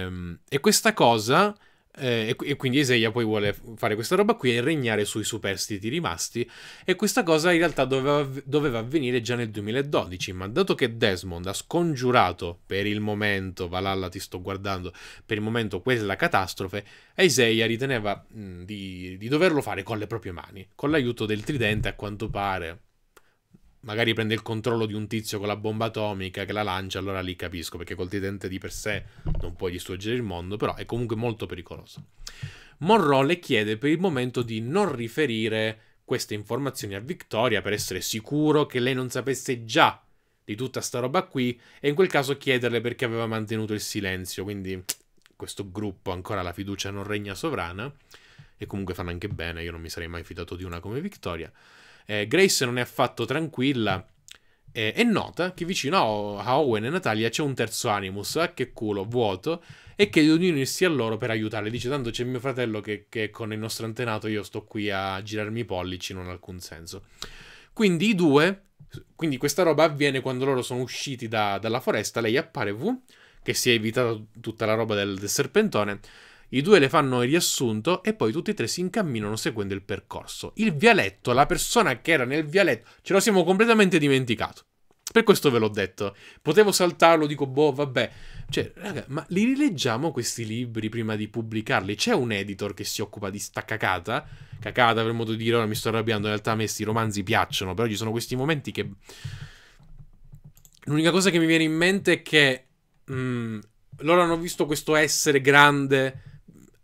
ehm, e questa cosa eh, e, e, quindi Isaiah poi vuole fare questa roba qui e regnare sui superstiti rimasti. E questa cosa in realtà doveva, doveva avvenire già nel 2012. Ma dato che Desmond ha scongiurato per il momento, Valhalla ti sto guardando, per il momento quella catastrofe, Isaiah riteneva mh, di, di doverlo fare con le proprie mani, con l'aiuto del tridente a quanto pare magari prende il controllo di un tizio con la bomba atomica che la lancia, allora lì capisco, perché col tridente di per sé non puoi distruggere il mondo, però è comunque molto pericoloso. Monroe le chiede per il momento di non riferire queste informazioni a Victoria per essere sicuro che lei non sapesse già di tutta sta roba qui e in quel caso chiederle perché aveva mantenuto il silenzio, quindi questo gruppo ancora la fiducia non regna sovrana e comunque fanno anche bene, io non mi sarei mai fidato di una come Victoria. Eh, Grace non è affatto tranquilla eh, e nota che vicino a Owen e Natalia c'è un terzo Animus, eh, che culo, vuoto, e chiede di unirsi a loro per aiutarle. Dice tanto c'è mio fratello che, che con il nostro antenato io sto qui a girarmi i pollici, non ha alcun senso. Quindi i due quindi questa roba avviene quando loro sono usciti da, dalla foresta, lei appare V, che si è evitata tutta la roba del, del serpentone, i due le fanno il riassunto e poi tutti e tre si incamminano seguendo il percorso. Il vialetto, la persona che era nel vialetto, ce lo siamo completamente dimenticato. Per questo ve l'ho detto. Potevo saltarlo, dico, boh, vabbè. Cioè, raga, ma li rileggiamo questi libri prima di pubblicarli? C'è un editor che si occupa di sta cacata? Cacata, per modo di dire, ora mi sto arrabbiando. In realtà a me questi romanzi piacciono, però ci sono questi momenti che... L'unica cosa che mi viene in mente è che... Mh, mm, loro hanno visto questo essere grande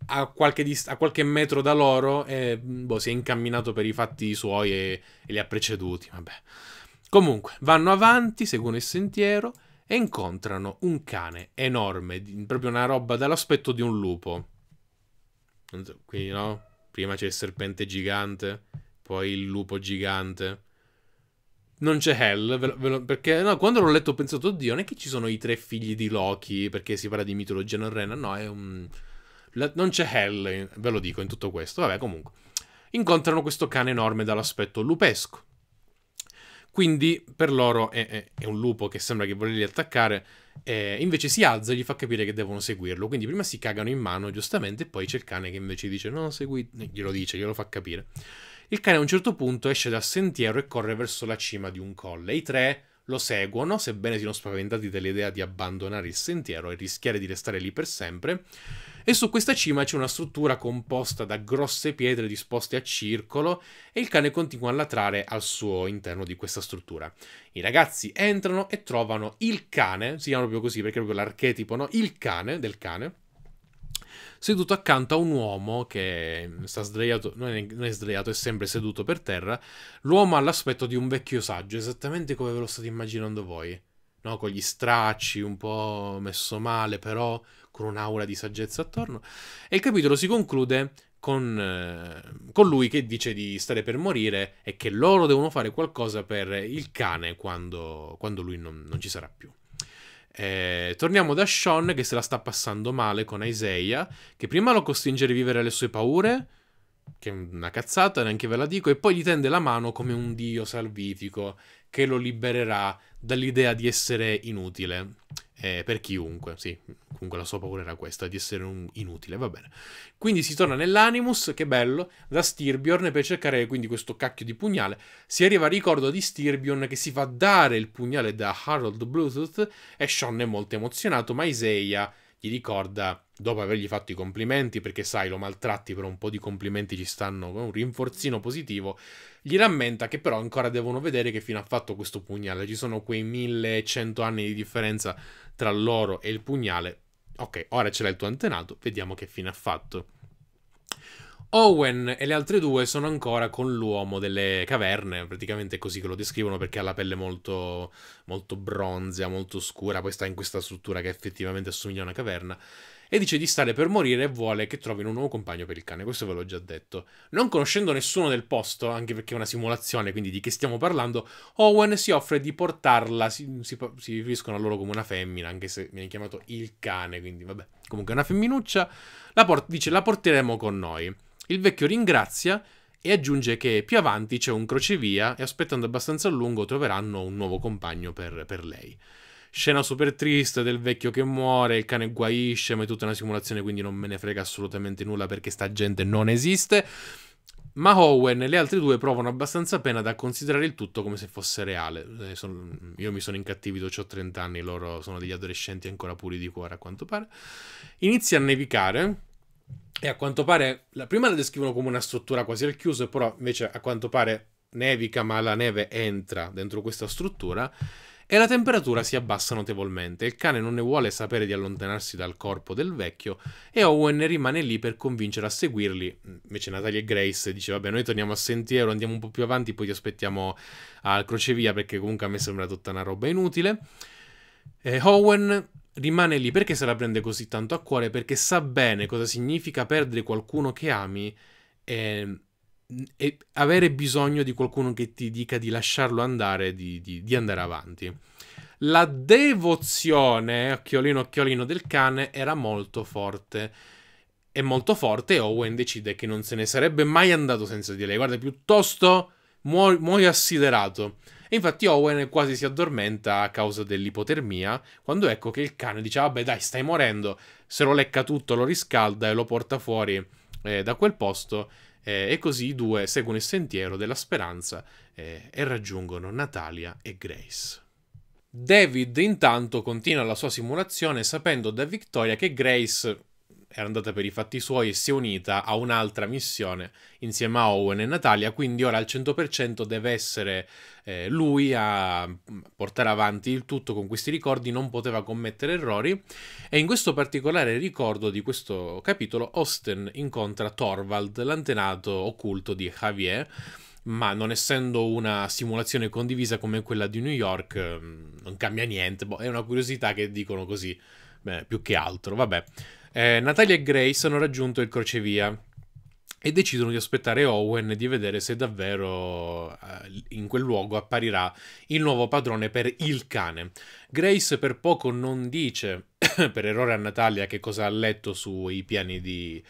a qualche, dist- a qualche metro da loro e mm, boh, si è incamminato per i fatti suoi e, e li ha preceduti. Vabbè. Comunque, vanno avanti, seguono il sentiero e incontrano un cane enorme, proprio una roba dall'aspetto di un lupo. Quindi no? Prima c'è il serpente gigante, poi il lupo gigante. Non c'è Hell, ve lo, ve lo, perché no, quando l'ho letto ho pensato, oddio, non è che ci sono i tre figli di Loki, perché si parla di mitologia norrena, no, è un non c'è Hell, ve lo dico in tutto questo. Vabbè, comunque. Incontrano questo cane enorme dall'aspetto lupesco. Quindi per loro è, è, è, un lupo che sembra che volerli attaccare, eh, invece si alza e gli fa capire che devono seguirlo. Quindi prima si cagano in mano, giustamente, e poi c'è il cane che invece dice no, segui, glielo dice, glielo fa capire. Il cane a un certo punto esce dal sentiero e corre verso la cima di un colle. I tre lo seguono, sebbene siano spaventati dall'idea di abbandonare il sentiero e rischiare di restare lì per sempre e su questa cima c'è una struttura composta da grosse pietre disposte a circolo e il cane continua a latrare al suo interno di questa struttura. I ragazzi entrano e trovano il cane, si chiama proprio così perché è proprio l'archetipo, no? Il cane del cane seduto accanto a un uomo che sta sdraiato, non è, non è sdraiato, è sempre seduto per terra. L'uomo ha l'aspetto di un vecchio saggio, esattamente come ve lo state immaginando voi, no? Con gli stracci, un po' messo male, però con un'aura di saggezza attorno. E il capitolo si conclude con, eh, con, lui che dice di stare per morire e che loro devono fare qualcosa per il cane quando, quando lui non, non, ci sarà più. Eh, torniamo da Sean che se la sta passando male con Isaiah, che prima lo costringe a rivivere le sue paure, che è una cazzata, neanche ve la dico, e poi gli tende la mano come un dio salvifico che lo libererà dall'idea di essere inutile eh, per chiunque, sì, comunque la sua paura era questa, di essere un inutile, va bene. Quindi si torna nell'Animus, che bello, da Stirbjorn per cercare quindi questo cacchio di pugnale. Si arriva al ricordo di Stirbjorn che si fa dare il pugnale da Harold Bluetooth e Sean è molto emozionato, ma Isaiah gli ricorda, dopo avergli fatto i complimenti, perché sai, lo maltratti però un po' di complimenti, ci stanno con un rinforzino positivo, gli rammenta che però ancora devono vedere che fine ha fatto questo pugnale. Ci sono quei 1100 anni di differenza tra loro e il pugnale. Ok, ora ce l'hai il tuo antenato, vediamo che fine ha fatto. Owen e le altre due sono ancora con l'uomo delle caverne, praticamente è così che lo descrivono perché ha la pelle molto, molto bronzea, molto scura, poi sta in questa struttura che effettivamente assomiglia a una caverna e dice di stare per morire e vuole che trovino un nuovo compagno per il cane, questo ve l'ho già detto. Non conoscendo nessuno del posto, anche perché è una simulazione, quindi di che stiamo parlando, Owen si offre di portarla, si, si, si riferiscono a loro come una femmina, anche se viene chiamato il cane, quindi vabbè, comunque è una femminuccia, la dice la porteremo con noi. Il vecchio ringrazia e aggiunge che più avanti c'è un crocevia e aspettando abbastanza a lungo troveranno un nuovo compagno per, per lei. Scena super triste del vecchio che muore, il cane guaisce, ma è tutta una simulazione, quindi non me ne frega assolutamente nulla perché sta gente non esiste. Ma Owen e le altre due provano abbastanza pena da considerare il tutto come se fosse reale. Eh, io mi sono incattivito, ho 30 anni, loro sono degli adolescenti ancora puri di cuore a quanto pare. Inizia a nevicare e a quanto pare, la prima la descrivono come una struttura quasi al chiuso, però invece a quanto pare nevica ma la neve entra dentro questa struttura e la temperatura si abbassa notevolmente. Il cane non ne vuole sapere di allontanarsi dal corpo del vecchio e Owen rimane lì per convincere a seguirli. Invece Natalia e Grace dice vabbè noi torniamo a sentiero, andiamo un po' più avanti, poi ti aspettiamo al crocevia perché comunque a me sembra tutta una roba inutile. E Owen rimane lì perché se la prende così tanto a cuore? Perché sa bene cosa significa perdere qualcuno che ami e e avere bisogno di qualcuno che ti dica di lasciarlo andare, di, di, di andare avanti. La devozione, occhiolino occhiolino del cane, era molto forte. È molto forte e Owen decide che non se ne sarebbe mai andato senza di lei. Guarda, piuttosto muoio assiderato. E infatti Owen quasi si addormenta a causa dell'ipotermia, quando ecco che il cane dice, vabbè dai, stai morendo, se lo lecca tutto, lo riscalda e lo porta fuori eh, da quel posto eh, e così i due seguono il sentiero della speranza eh, e raggiungono Natalia e Grace. David intanto continua la sua simulazione sapendo da Victoria che Grace era andata per i fatti suoi e si è unita a un'altra missione insieme a Owen e Natalia, quindi ora al 100% deve essere eh, lui a mm, portare avanti il tutto con questi ricordi, non poteva commettere errori e in questo particolare ricordo di questo capitolo Austen incontra Torvald, l'antenato occulto di Javier ma non essendo una simulazione condivisa come quella di New York, mm, non cambia niente. Boh, è una curiosità che dicono così, Beh, più che altro. Vabbè. Eh, Natalia e Grace hanno raggiunto il crocevia e decidono di aspettare Owen e di vedere se davvero eh, in quel luogo apparirà il nuovo padrone per il cane. Grace per poco non dice, per errore a Natalia, che cosa ha letto sui piani di,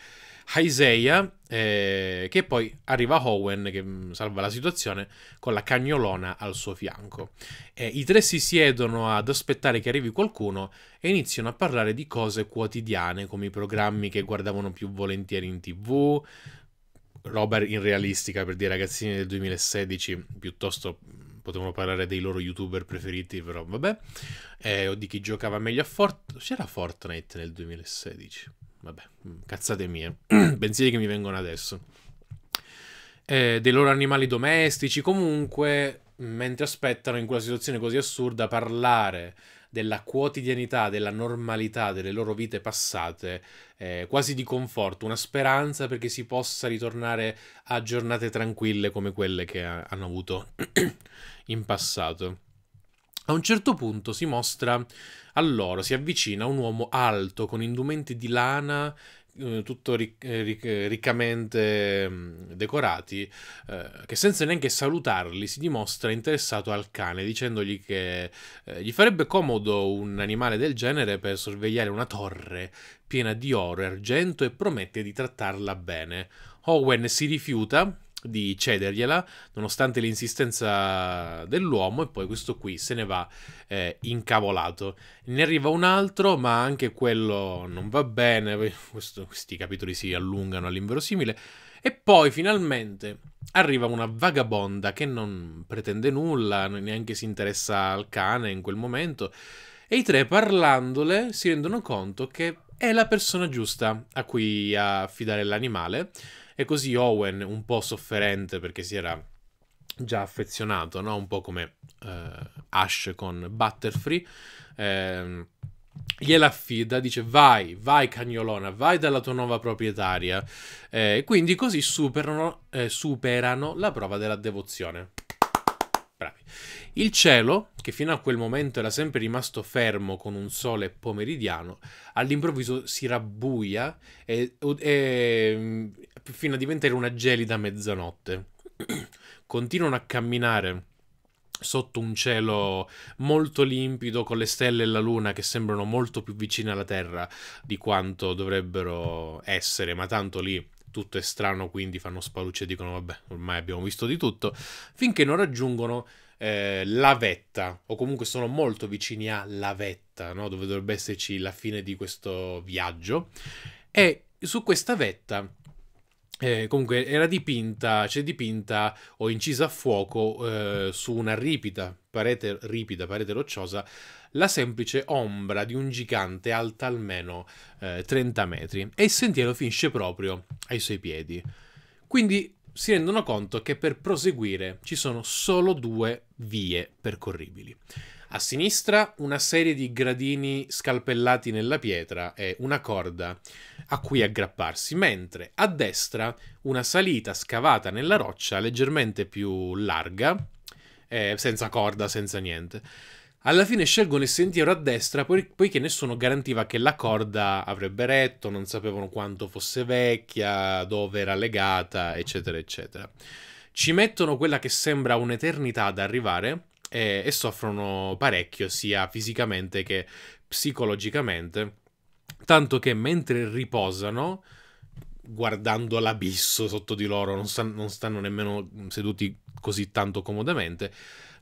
Isaiah, eh, che poi arriva Owen che mm, salva la situazione con la cagnolona al suo fianco. Eh, I tre si siedono ad aspettare che arrivi qualcuno e iniziano a parlare di cose quotidiane come i programmi che guardavano più volentieri in tv, roba irrealistica per dei ragazzini del 2016, piuttosto mm, potevano parlare dei loro youtuber preferiti, però vabbè, eh, o di chi giocava meglio a Fortnite. C'era Fortnite nel 2016 vabbè, mm, cazzate mie, pensieri che mi vengono adesso. Eh, dei loro animali domestici, comunque, mentre aspettano in quella situazione così assurda, parlare della quotidianità, della normalità delle loro vite passate, eh, quasi di conforto, una speranza perché si possa ritornare a giornate tranquille come quelle che hanno avuto in passato. A un certo punto si mostra a loro, si avvicina un uomo alto con indumenti di lana eh, tutto ric- eh, ric- riccamente mm, decorati eh, che senza neanche salutarli si dimostra interessato al cane dicendogli che eh, gli farebbe comodo un animale del genere per sorvegliare una torre piena di oro e argento e promette di trattarla bene. Owen si rifiuta di cedergliela, nonostante l'insistenza dell'uomo, e poi questo qui se ne va eh, incavolato. Ne arriva un altro, ma anche quello non va bene, questo, questi capitoli si allungano all'inverosimile, e poi finalmente arriva una vagabonda che non pretende nulla, neanche si interessa al cane in quel momento, e i tre parlandole si rendono conto che è la persona giusta a cui affidare l'animale e così Owen, un po' sofferente perché si era già affezionato, no? un po' come eh, Ash con Butterfree, eh, gliela affida, dice vai, vai cagnolona, vai dalla tua nuova proprietaria. Eh, quindi così superano, eh, superano la prova della devozione. Bravi. Il cielo, che fino a quel momento era sempre rimasto fermo con un sole pomeridiano, all'improvviso si rabbuia e, e, mm, fino a diventare una gelida mezzanotte. Continuano a camminare sotto un cielo molto limpido con le stelle e la luna che sembrano molto più vicine alla Terra di quanto dovrebbero essere, ma tanto lì tutto è strano, quindi fanno sparucce e dicono vabbè, ormai abbiamo visto di tutto, finché non raggiungono eh, la vetta, o comunque sono molto vicini alla vetta, no? dove dovrebbe esserci la fine di questo viaggio. E su questa vetta eh, comunque era dipinta, c'è cioè dipinta o incisa a fuoco eh, su una ripida parete, ripida parete rocciosa, la semplice ombra di un gigante alta almeno eh, 30 metri e il sentiero finisce proprio ai suoi piedi. Quindi si rendono conto che per proseguire ci sono solo due vie percorribili. A sinistra una serie di gradini scalpellati nella pietra e una corda a cui aggrapparsi, mentre a destra una salita scavata nella roccia leggermente più larga, eh, senza corda, senza niente. Alla fine scelgono il sentiero a destra poiché nessuno garantiva che la corda avrebbe retto, non sapevano quanto fosse vecchia, dove era legata, eccetera, eccetera. Ci mettono quella che sembra un'eternità ad arrivare e, e soffrono parecchio sia fisicamente che psicologicamente, tanto che mentre riposano guardando l'abisso sotto di loro, non, stanno, non stanno nemmeno seduti così tanto comodamente.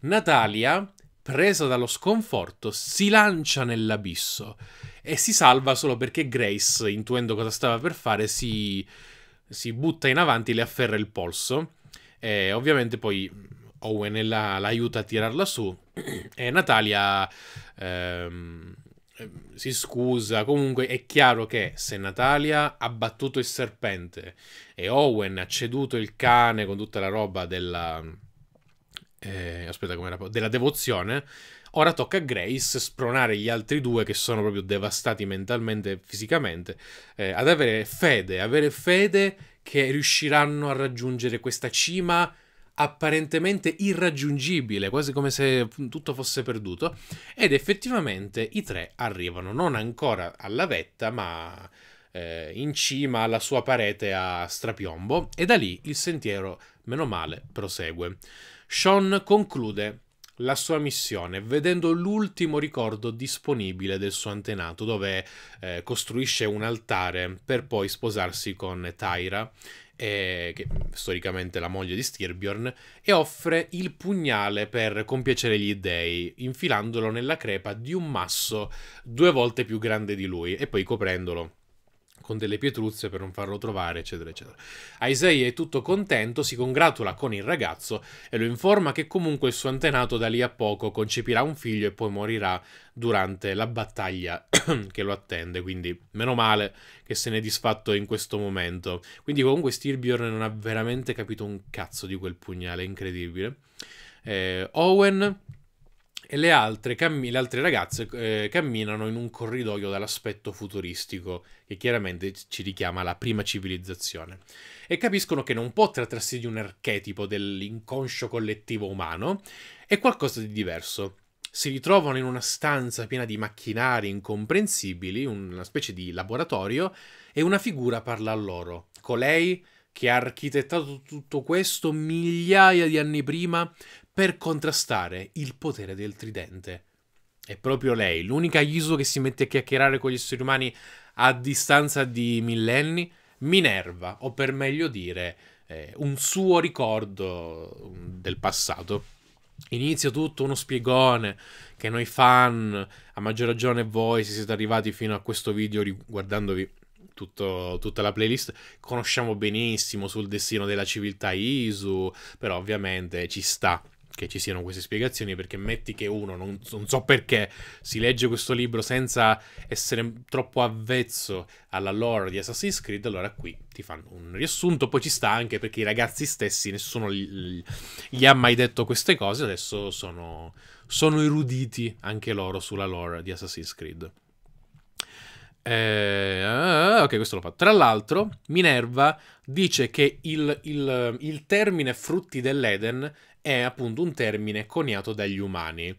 Natalia presa dallo sconforto, si lancia nell'abisso e si salva solo perché Grace, intuendo cosa stava per fare, si, si butta in avanti, le afferra il polso. E ovviamente poi Owen la, la a tirarla su e Natalia ehm, si scusa. Comunque è chiaro che se Natalia ha battuto il serpente e Owen ha ceduto il cane con tutta la roba della eh, aspetta com'era, della devozione, ora tocca a Grace spronare gli altri due che sono proprio devastati mentalmente e fisicamente eh, ad avere fede, avere fede che riusciranno a raggiungere questa cima apparentemente irraggiungibile, quasi come se tutto fosse perduto, ed effettivamente i tre arrivano non ancora alla vetta, ma eh, in cima alla sua parete a strapiombo e da lì il sentiero, meno male, prosegue. Sean conclude la sua missione vedendo l'ultimo ricordo disponibile del suo antenato dove eh, costruisce un altare per poi sposarsi con Tyra eh, che storicamente è la moglie di Styrbjorn e offre il pugnale per compiacere gli dei infilandolo nella crepa di un masso due volte più grande di lui e poi coprendolo con delle pietruzze per non farlo trovare, eccetera, eccetera. Isaiah è tutto contento, si congratula con il ragazzo e lo informa che comunque il suo antenato da lì a poco concepirà un figlio e poi morirà durante la battaglia che lo attende, quindi meno male che se ne è disfatto in questo momento. Quindi comunque Styrbjorn non ha veramente capito un cazzo di quel pugnale, incredibile. Eh, Owen e le altre, cammi- le altre ragazze eh, camminano in un corridoio dall'aspetto futuristico che chiaramente ci richiama la prima civilizzazione e capiscono che non può trattarsi di un archetipo dell'inconscio collettivo umano, è qualcosa di diverso. Si ritrovano in una stanza piena di macchinari incomprensibili, una specie di laboratorio, e una figura parla a loro. Colei che ha architettato tutto questo migliaia di anni prima per contrastare il potere del tridente. È proprio lei, l'unica Yuzu che si mette a chiacchierare con gli esseri umani a distanza di millenni, Minerva, o per meglio dire, eh, un suo ricordo mm, del passato. Inizia tutto uno spiegone che noi fan, a maggior ragione voi, se siete arrivati fino a questo video guardandovi tutto, tutta la playlist conosciamo benissimo sul destino della civiltà Isu, però ovviamente ci sta che ci siano queste spiegazioni perché metti che uno non, non, so perché si legge questo libro senza essere troppo avvezzo alla lore di Assassin's Creed allora qui ti fanno un riassunto poi ci sta anche perché i ragazzi stessi nessuno gli, gli ha mai detto queste cose adesso sono, sono eruditi anche loro sulla lore di Assassin's Creed eh, ah, ok, questo lo fa. Tra l'altro, Minerva dice che il, il, il termine frutti dell'Eden è appunto un termine coniato dagli umani,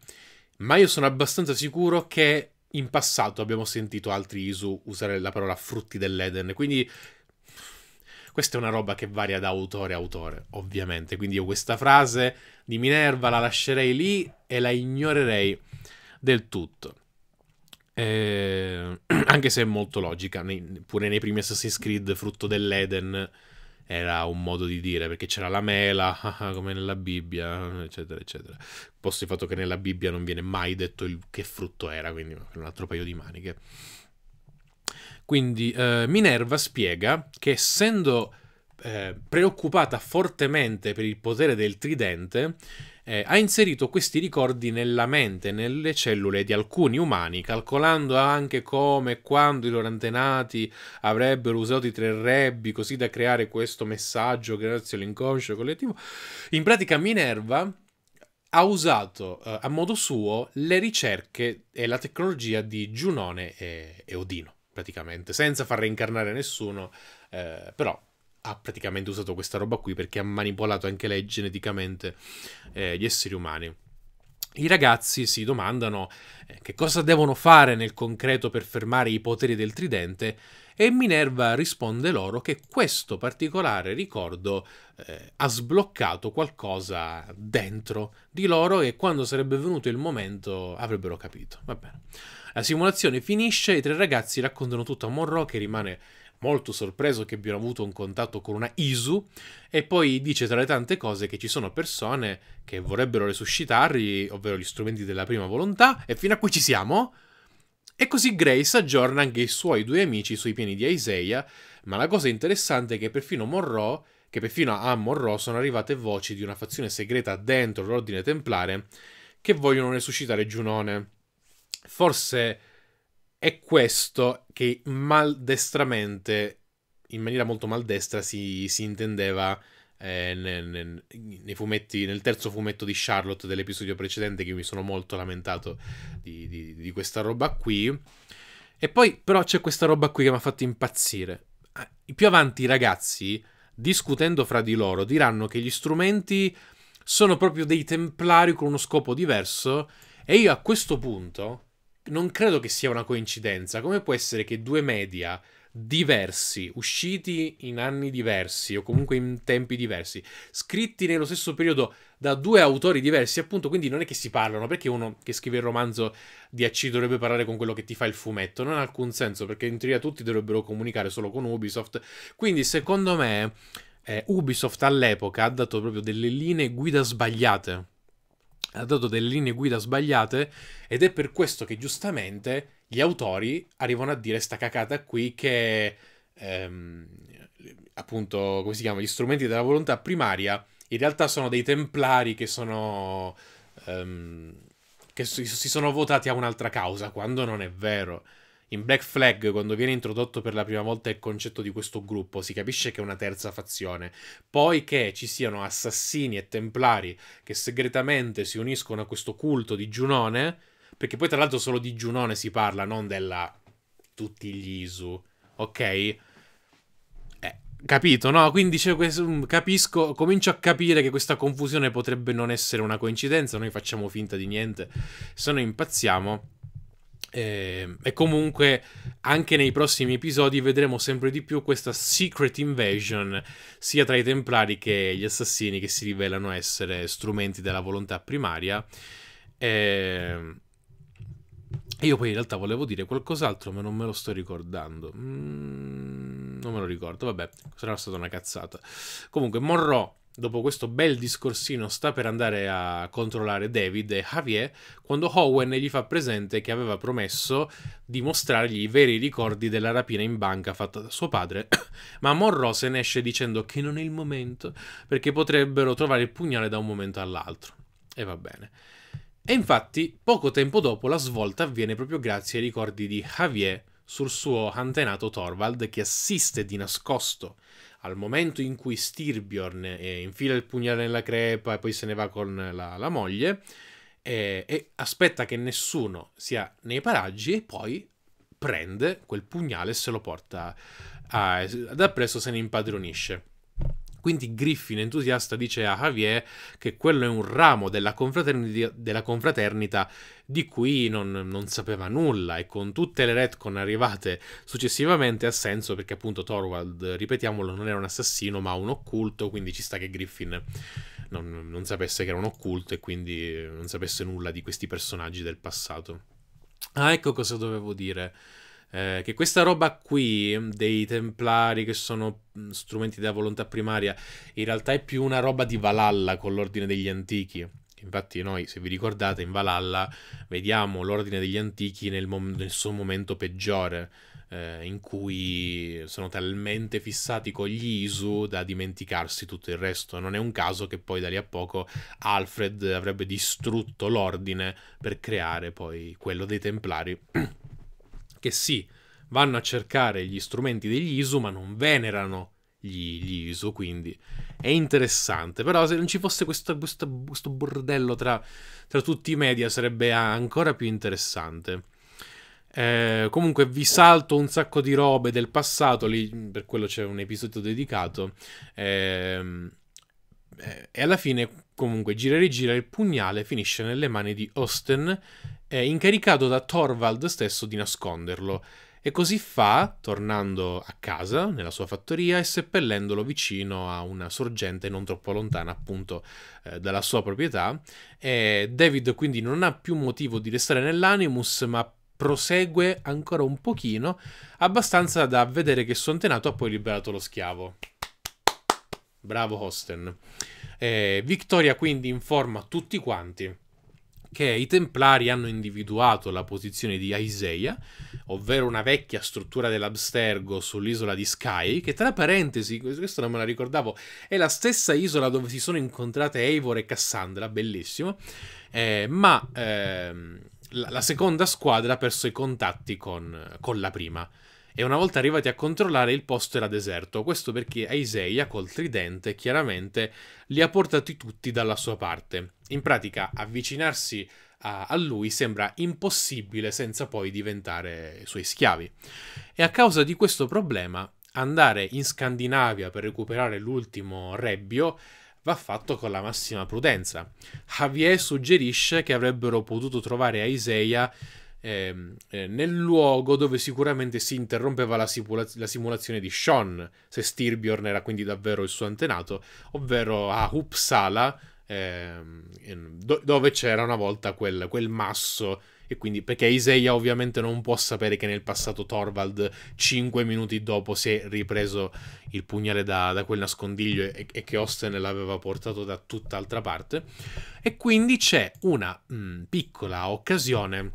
ma io sono abbastanza sicuro che in passato abbiamo sentito altri Isu usare la parola frutti dell'Eden, quindi questa è una roba che varia da autore a autore, ovviamente, quindi io questa frase di Minerva la lascerei lì e la ignorerei del tutto. Eh, anche se è molto logica, nei, pure nei primi Assassin's Creed, frutto dell'Eden, era un modo di dire, perché c'era la mela, ah, ah, come nella Bibbia, eccetera, eccetera. Posto il fatto che nella Bibbia non viene mai detto il, che frutto era, quindi un altro paio di maniche. Quindi eh, Minerva spiega che essendo eh, preoccupata fortemente per il potere del tridente, eh, ha inserito questi ricordi nella mente, nelle cellule di alcuni umani, calcolando anche come e quando i loro antenati avrebbero usato i tre rebbi, così da creare questo messaggio grazie all'inconscio collettivo. In pratica Minerva ha usato eh, a modo suo le ricerche e la tecnologia di Giunone e, e Odino, praticamente, senza far reincarnare nessuno, eh, però ha praticamente usato questa roba qui perché ha manipolato anche lei geneticamente eh, gli esseri umani. I ragazzi si domandano eh, che cosa devono fare nel concreto per fermare i poteri del tridente e Minerva risponde loro che questo particolare ricordo eh, ha sbloccato qualcosa dentro di loro e quando sarebbe venuto il momento avrebbero capito. Va bene. La simulazione finisce i tre ragazzi raccontano tutto a Monroe che rimane molto sorpreso che abbiano avuto un contatto con una Isu e poi dice tra le tante cose che ci sono persone che vorrebbero resuscitarli, ovvero gli strumenti della prima volontà, e fino a qui ci siamo. E così Grace aggiorna anche i suoi due amici sui piani di Isaiah, ma la cosa interessante è che perfino Monroe che perfino a Monroe sono arrivate voci di una fazione segreta dentro l'ordine templare che vogliono resuscitare Giunone. Forse è questo che maldestramente, in maniera molto maldestra, si, si intendeva eh, nel, nel, fumetti, nel, terzo fumetto di Charlotte dell'episodio precedente, che mi sono molto lamentato di, di, di questa roba qui. E poi, però, c'è questa roba qui che mi ha fatto impazzire. Eh, più avanti i ragazzi, discutendo fra di loro, diranno che gli strumenti sono proprio dei templari con uno scopo diverso. E io a questo punto non credo che sia una coincidenza. Come può essere che due media diversi, usciti in anni diversi o comunque in tempi diversi, scritti nello stesso periodo da due autori diversi, appunto, quindi non è che si parlano, perché uno che scrive il romanzo di AC dovrebbe parlare con quello che ti fa il fumetto, non ha alcun senso, perché in teoria tutti dovrebbero comunicare solo con Ubisoft. Quindi, secondo me, eh, Ubisoft all'epoca ha dato proprio delle linee guida sbagliate ha dato delle linee guida sbagliate ed è per questo che giustamente gli autori arrivano a dire sta cacata qui che ehm, appunto come si chiama gli strumenti della volontà primaria in realtà sono dei templari che sono ehm, che si sono votati a un'altra causa quando non è vero in Black Flag, quando viene introdotto per la prima volta il concetto di questo gruppo, si capisce che è una terza fazione. Poiché ci siano assassini e templari che segretamente si uniscono a questo culto di Giunone, perché poi tra l'altro solo di Giunone si parla, non della tutti gli Isu, ok? Eh, capito, no? Quindi mm, capisco, comincio a capire che questa confusione potrebbe non essere una coincidenza, noi facciamo finta di niente, se no impazziamo e, ehm, e comunque anche nei prossimi episodi vedremo sempre di più questa secret invasion sia tra i templari che gli assassini che si rivelano essere strumenti della volontà primaria. Ehm, e, io poi in realtà volevo dire qualcos'altro, ma non me lo sto ricordando. Mm, non me lo ricordo, vabbè, sarà stata una cazzata. Comunque, Monroe Dopo questo bel discorsino sta per andare a controllare David e Javier quando Owen gli fa presente che aveva promesso di mostrargli i veri ricordi della rapina in banca fatta da suo padre, ma Monroe se ne esce dicendo che non è il momento perché potrebbero trovare il pugnale da un momento all'altro. E va bene. E infatti, poco tempo dopo, la svolta avviene proprio grazie ai ricordi di Javier sul suo antenato Thorvald che assiste di nascosto al momento in cui Stirbiorn eh, infila il pugnale nella crepa e poi se ne va con la, la moglie, eh, e aspetta che nessuno sia nei paraggi e poi prende quel pugnale e se lo porta a, ad appresso, se ne impadronisce. Quindi Griffin, entusiasta, dice a Javier che quello è un ramo della confraternita, della confraternita di cui non, non, sapeva nulla e con tutte le retcon arrivate successivamente ha senso perché appunto Thorwald, ripetiamolo, non era un assassino ma un occulto, quindi ci sta che Griffin non, non sapesse che era un occulto e quindi non sapesse nulla di questi personaggi del passato. Ah, ecco cosa dovevo dire. Eh, che questa roba qui mm, dei templari che sono mm, strumenti della volontà primaria, in realtà è più una roba di Valhalla con l'ordine degli antichi. Infatti noi, se vi ricordate, in Valhalla vediamo l'ordine degli antichi nel, nel suo momento peggiore eh, in cui sono talmente fissati con gli Isu da dimenticarsi tutto il resto. Non è un caso che poi da lì a poco Alfred avrebbe distrutto l'ordine per creare poi quello dei Templari. che sì, vanno a cercare gli strumenti degli ISU, ma non venerano gli, gli ISU, quindi è interessante. Però se non ci fosse questo, questo, questo bordello tra, tra tutti i media sarebbe ancora più interessante. Eh, comunque vi salto un sacco di robe del passato, lì, per quello c'è un episodio dedicato. Ehm, eh, e alla fine, comunque, gira e rigira il pugnale finisce nelle mani di Austin eh, incaricato da Thorvald stesso di nasconderlo. E così fa, tornando a casa, nella sua fattoria, e seppellendolo vicino a una sorgente non troppo lontana appunto eh, dalla sua proprietà. E David quindi non ha più motivo di restare nell'Animus, ma prosegue ancora un pochino, abbastanza da vedere che suo antenato ha poi liberato lo schiavo. Bravo Hosten. Eh, Victoria quindi informa tutti quanti che i Templari hanno individuato la posizione di Isaiah, ovvero una vecchia struttura dell'Abstergo sull'isola di Sky, che tra parentesi, questo non me la ricordavo, è la stessa isola dove si sono incontrate Eivor e Cassandra, bellissimo, eh, ma ehm, la, la, seconda squadra ha perso i contatti con, con la prima e una volta arrivati a controllare il posto era deserto. Questo perché Isaiah col tridente chiaramente li ha portati tutti dalla sua parte. In pratica, avvicinarsi a, a lui sembra impossibile senza poi diventare suoi schiavi. E a causa di questo problema, andare in Scandinavia per recuperare l'ultimo rebbio va fatto con la massima prudenza. Javier suggerisce che avrebbero potuto trovare Isaiah ehm, eh, nel luogo dove sicuramente si interrompeva la, simula la simulazione di Sean, se Styrbjorn era quindi davvero il suo antenato, ovvero a Uppsala, ehm, do- dove c'era una volta quel, quel masso e quindi, perché Isaiah ovviamente non può sapere che nel passato Torvald, 5 minuti dopo, si è ripreso il pugnale da, da quel nascondiglio e, e, che Osten l'aveva portato da tutt'altra parte. E quindi c'è una mh, mm, piccola occasione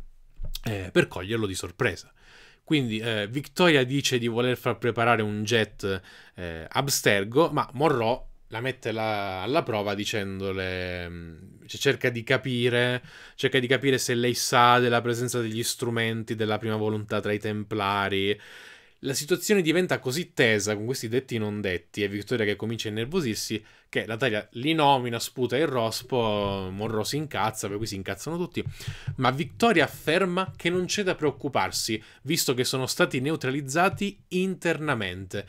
eh, per coglierlo di sorpresa. Quindi eh, Victoria dice di voler far preparare un jet eh, abstergo, ma Morrò la mette la, alla prova dicendole, mm, cioè cerca di capire, cerca di capire se lei sa della presenza degli strumenti della prima volontà tra i templari. La situazione diventa così tesa con questi detti non detti e Vittoria che comincia a innervosirsi che Natalia li nomina, sputa il rospo, Morro si incazza, per cui si incazzano tutti, ma Vittoria afferma che non c'è da preoccuparsi, visto che sono stati neutralizzati internamente.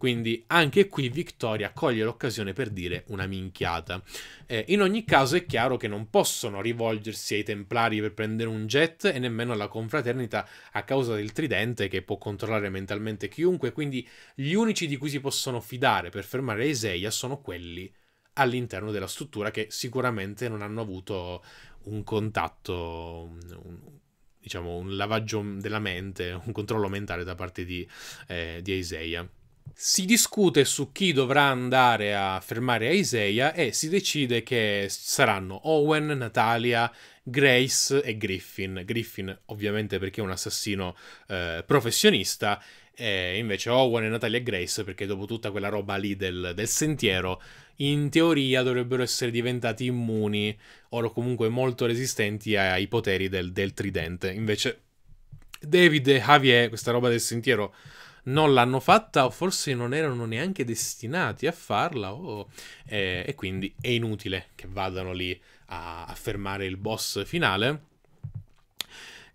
Quindi anche qui Victoria coglie l'occasione per dire una minchiata. Eh, in ogni caso è chiaro che non possono rivolgersi ai Templari per prendere un jet e nemmeno alla confraternita a causa del tridente che può controllare mentalmente chiunque, quindi gli unici di cui si possono fidare per fermare Isaiah sono quelli all'interno della struttura che sicuramente non hanno avuto un contatto, un, diciamo un lavaggio della mente, un controllo mentale da parte di, eh, di Isaiah. Si discute su chi dovrà andare a fermare Isaiah e si decide che saranno Owen, Natalia, Grace e Griffin. Griffin ovviamente perché è un assassino eh, professionista e invece Owen e Natalia e Grace perché dopo tutta quella roba lì del, del sentiero in teoria dovrebbero essere diventati immuni o comunque molto resistenti ai poteri del, del tridente. Invece David e Javier, questa roba del sentiero non l'hanno fatta o forse non erano neanche destinati a farla o, eh, e quindi è inutile che vadano lì a, a fermare il boss finale.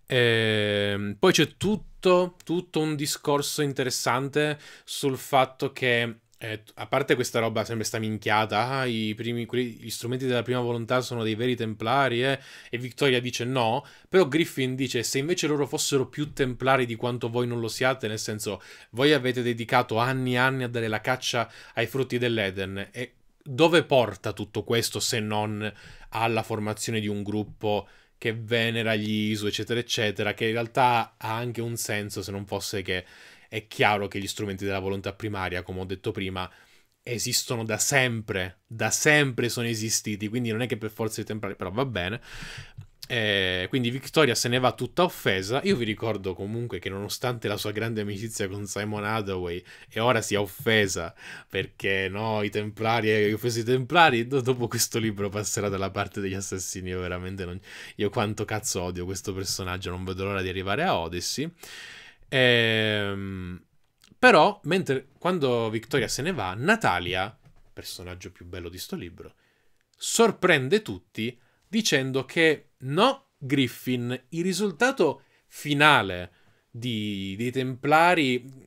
Eh, poi c'è tutto, tutto un discorso interessante sul fatto che eh, a parte questa roba, sempre sta minchiata, ah, i primi, quelli, gli strumenti della prima volontà sono dei veri templari, eh? e Victoria dice no, però Griffin dice se invece loro fossero più templari di quanto voi non lo siate, nel senso voi avete dedicato anni e anni a dare la caccia ai frutti dell'Eden, e dove porta tutto questo se non alla formazione di un gruppo che venera gli Isu, eccetera, eccetera, che in realtà ha anche un senso se non fosse che è chiaro che gli strumenti della volontà primaria, come ho detto prima, esistono da sempre, da sempre sono esistiti, quindi non è che per forza di temprani, però va bene. Eh, quindi Victoria se ne va tutta offesa. Io vi ricordo comunque che nonostante la sua grande amicizia con Simon Hathaway e ora sia offesa perché no, i Templari, eh, gli offesi Templari, dopo questo libro passerà dalla parte degli assassini. Io veramente non... Io quanto cazzo odio questo personaggio, non vedo l'ora di arrivare a Odyssey. Ehm, però, mentre, quando Victoria se ne va, Natalia, personaggio più bello di sto libro, sorprende tutti dicendo che no, Griffin, il risultato finale di, dei Templari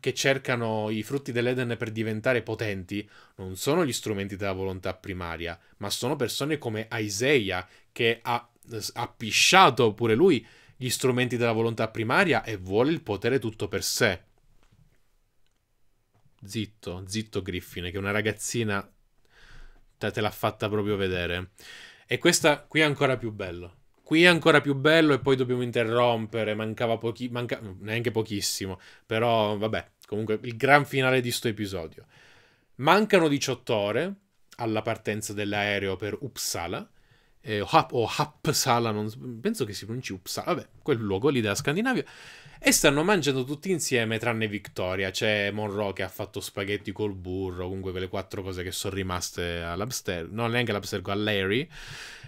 che cercano i frutti dell'Eden per diventare potenti non sono gli strumenti della volontà primaria, ma sono persone come Isaiah che ha pisciato pure lui gli strumenti della volontà primaria e vuole il potere tutto per sé. Zitto, zitto Griffin, che una ragazzina te l'ha fatta proprio vedere. E questa qui è ancora più bello. Qui è ancora più bello e poi dobbiamo interrompere, mancava pochi, manca, neanche pochissimo, però vabbè, comunque il gran finale di sto episodio. Mancano 18 ore alla partenza dell'aereo per Uppsala eh, o Hapsala, non, penso che si pronunci Uppsala, vabbè, quel luogo lì della Scandinavia, e stanno mangiando tutti insieme tranne Victoria, c'è Monroe che ha fatto spaghetti col burro, comunque quelle quattro cose che sono rimaste all'Abstergo, no neanche all'Abstergo, a Larry,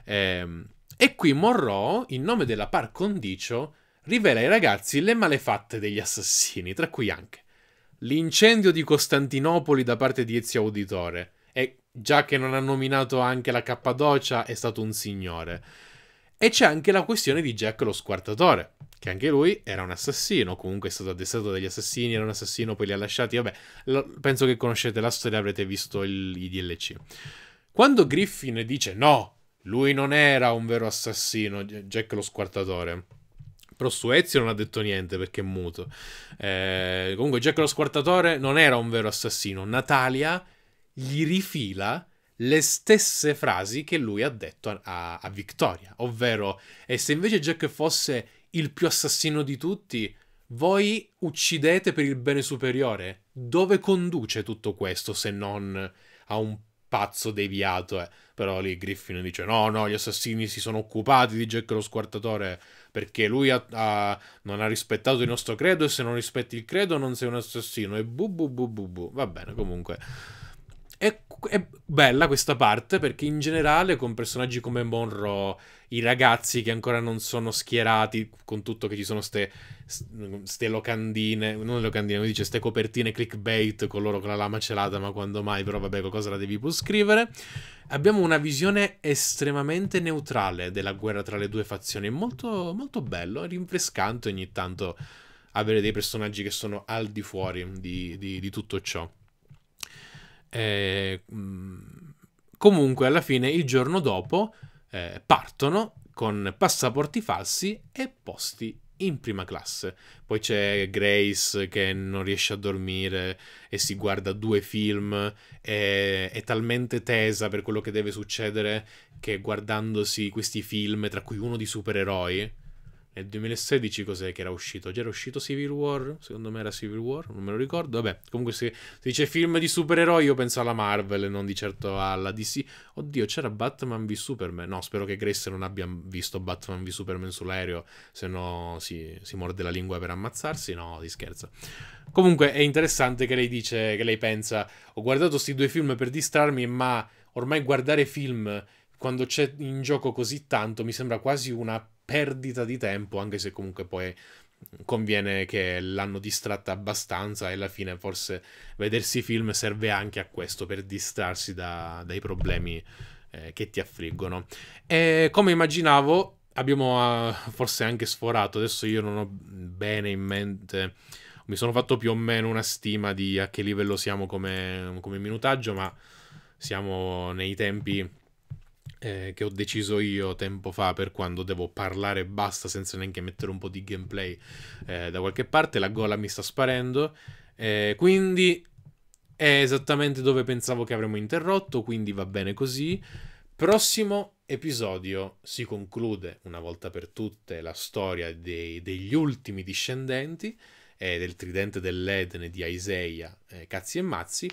ehm, e qui Monroe, in nome della par condicio, rivela ai ragazzi le malefatte degli assassini, tra cui anche l'incendio di Costantinopoli da parte di Ezio Auditore. E già che non ha nominato anche la Cappadocia, è stato un signore. E c'è anche la questione di Jack lo squartatore, che anche lui era un assassino, comunque è stato addestrato dagli assassini, era un assassino, poi li ha lasciati, vabbè, lo, penso che conoscete la storia, avrete visto il, i DLC. Quando Griffin dice no, lui non era un vero assassino, Jack lo squartatore, però Suezio non ha detto niente perché è muto. Eh, comunque Jack lo squartatore non era un vero assassino, Natalia gli rifila le stesse frasi che lui ha detto a, a, a Victoria, ovvero e se invece Jack fosse il più assassino di tutti, voi uccidete per il bene superiore. Dove conduce tutto questo se non a un pazzo deviato? Eh? Però lì Griffin dice: No, no, gli assassini si sono occupati di Jack lo squartatore perché lui ha, ha, non ha rispettato il nostro credo e se non rispetti il credo non sei un assassino. E bu bu bu bu bu. Va bene, comunque. E è bella questa parte perché in generale con personaggi come Monroe, i ragazzi che ancora non sono schierati, con tutto che ci sono ste, ste locandine, non le locandine, come dice, ste copertine clickbait con loro con la lama celata, ma quando mai, però vabbè, qualcosa la devi pur scrivere. Abbiamo una visione estremamente neutrale della guerra tra le due fazioni, molto, molto bello, rinfrescante ogni tanto avere dei personaggi che sono al di fuori di, di, di tutto ciò. Eh, mm, comunque alla fine il giorno dopo eh, partono con passaporti falsi e posti in prima classe. Poi c'è Grace che non riesce a dormire e si guarda due film, e è talmente tesa per quello che deve succedere che guardandosi questi film, tra cui uno di supereroi, nel 2016 cos'è che era uscito? Già era uscito Civil War? Secondo me era Civil War, non me lo ricordo. Vabbè, comunque se, se dice film di supereroi io penso alla Marvel, e non di certo alla DC. Oddio, c'era Batman v Superman. No, spero che Grace non abbia visto Batman v Superman sull'aereo, se no si, si morde la lingua per ammazzarsi. No, di scherzo. Comunque è interessante che lei dice, che lei pensa, ho guardato questi due film per distrarmi, ma ormai guardare film quando c'è in gioco così tanto mi sembra quasi una perdita di tempo, anche se comunque poi conviene che l'hanno distratta abbastanza e alla fine forse vedersi film serve anche a questo, per distrarsi da, dai problemi eh, che ti affliggono. E come immaginavo, abbiamo uh, forse anche sforato, adesso io non ho bene in mente... Mi sono fatto più o meno una stima di a che livello siamo come, come minutaggio, ma siamo nei tempi eh, che ho deciso io tempo fa per quando devo parlare basta senza neanche mettere un po' di gameplay eh, da qualche parte. La gola mi sta sparendo. Eh, quindi è esattamente dove pensavo che avremmo interrotto, quindi va bene così. Prossimo episodio si conclude una volta per tutte la storia dei, degli ultimi discendenti, eh, del tridente dell'Edene di Isaia, eh, cazzi e mazzi,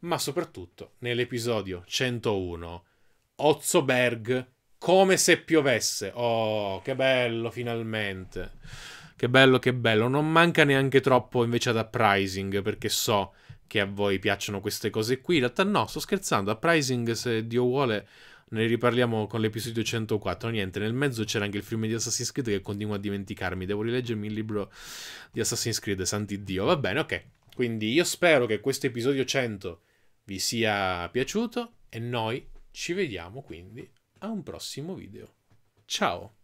ma soprattutto nell'episodio 101 Ozzoberg, come se piovesse. Oh, che bello, finalmente. Che bello, che bello. Non manca neanche troppo invece ad Uprising, perché so che a voi piacciono queste cose qui. In realtà no, sto scherzando. Uprising, se Dio vuole, ne riparliamo con l'episodio 104. Niente, nel mezzo c'era anche il film di Assassin's Creed che continuo a dimenticarmi. Devo rileggermi il libro di Assassin's Creed, santi Dio. Va bene, ok. Quindi io spero che questo episodio 100 vi sia piaciuto e noi ci vediamo quindi a un prossimo video. Ciao!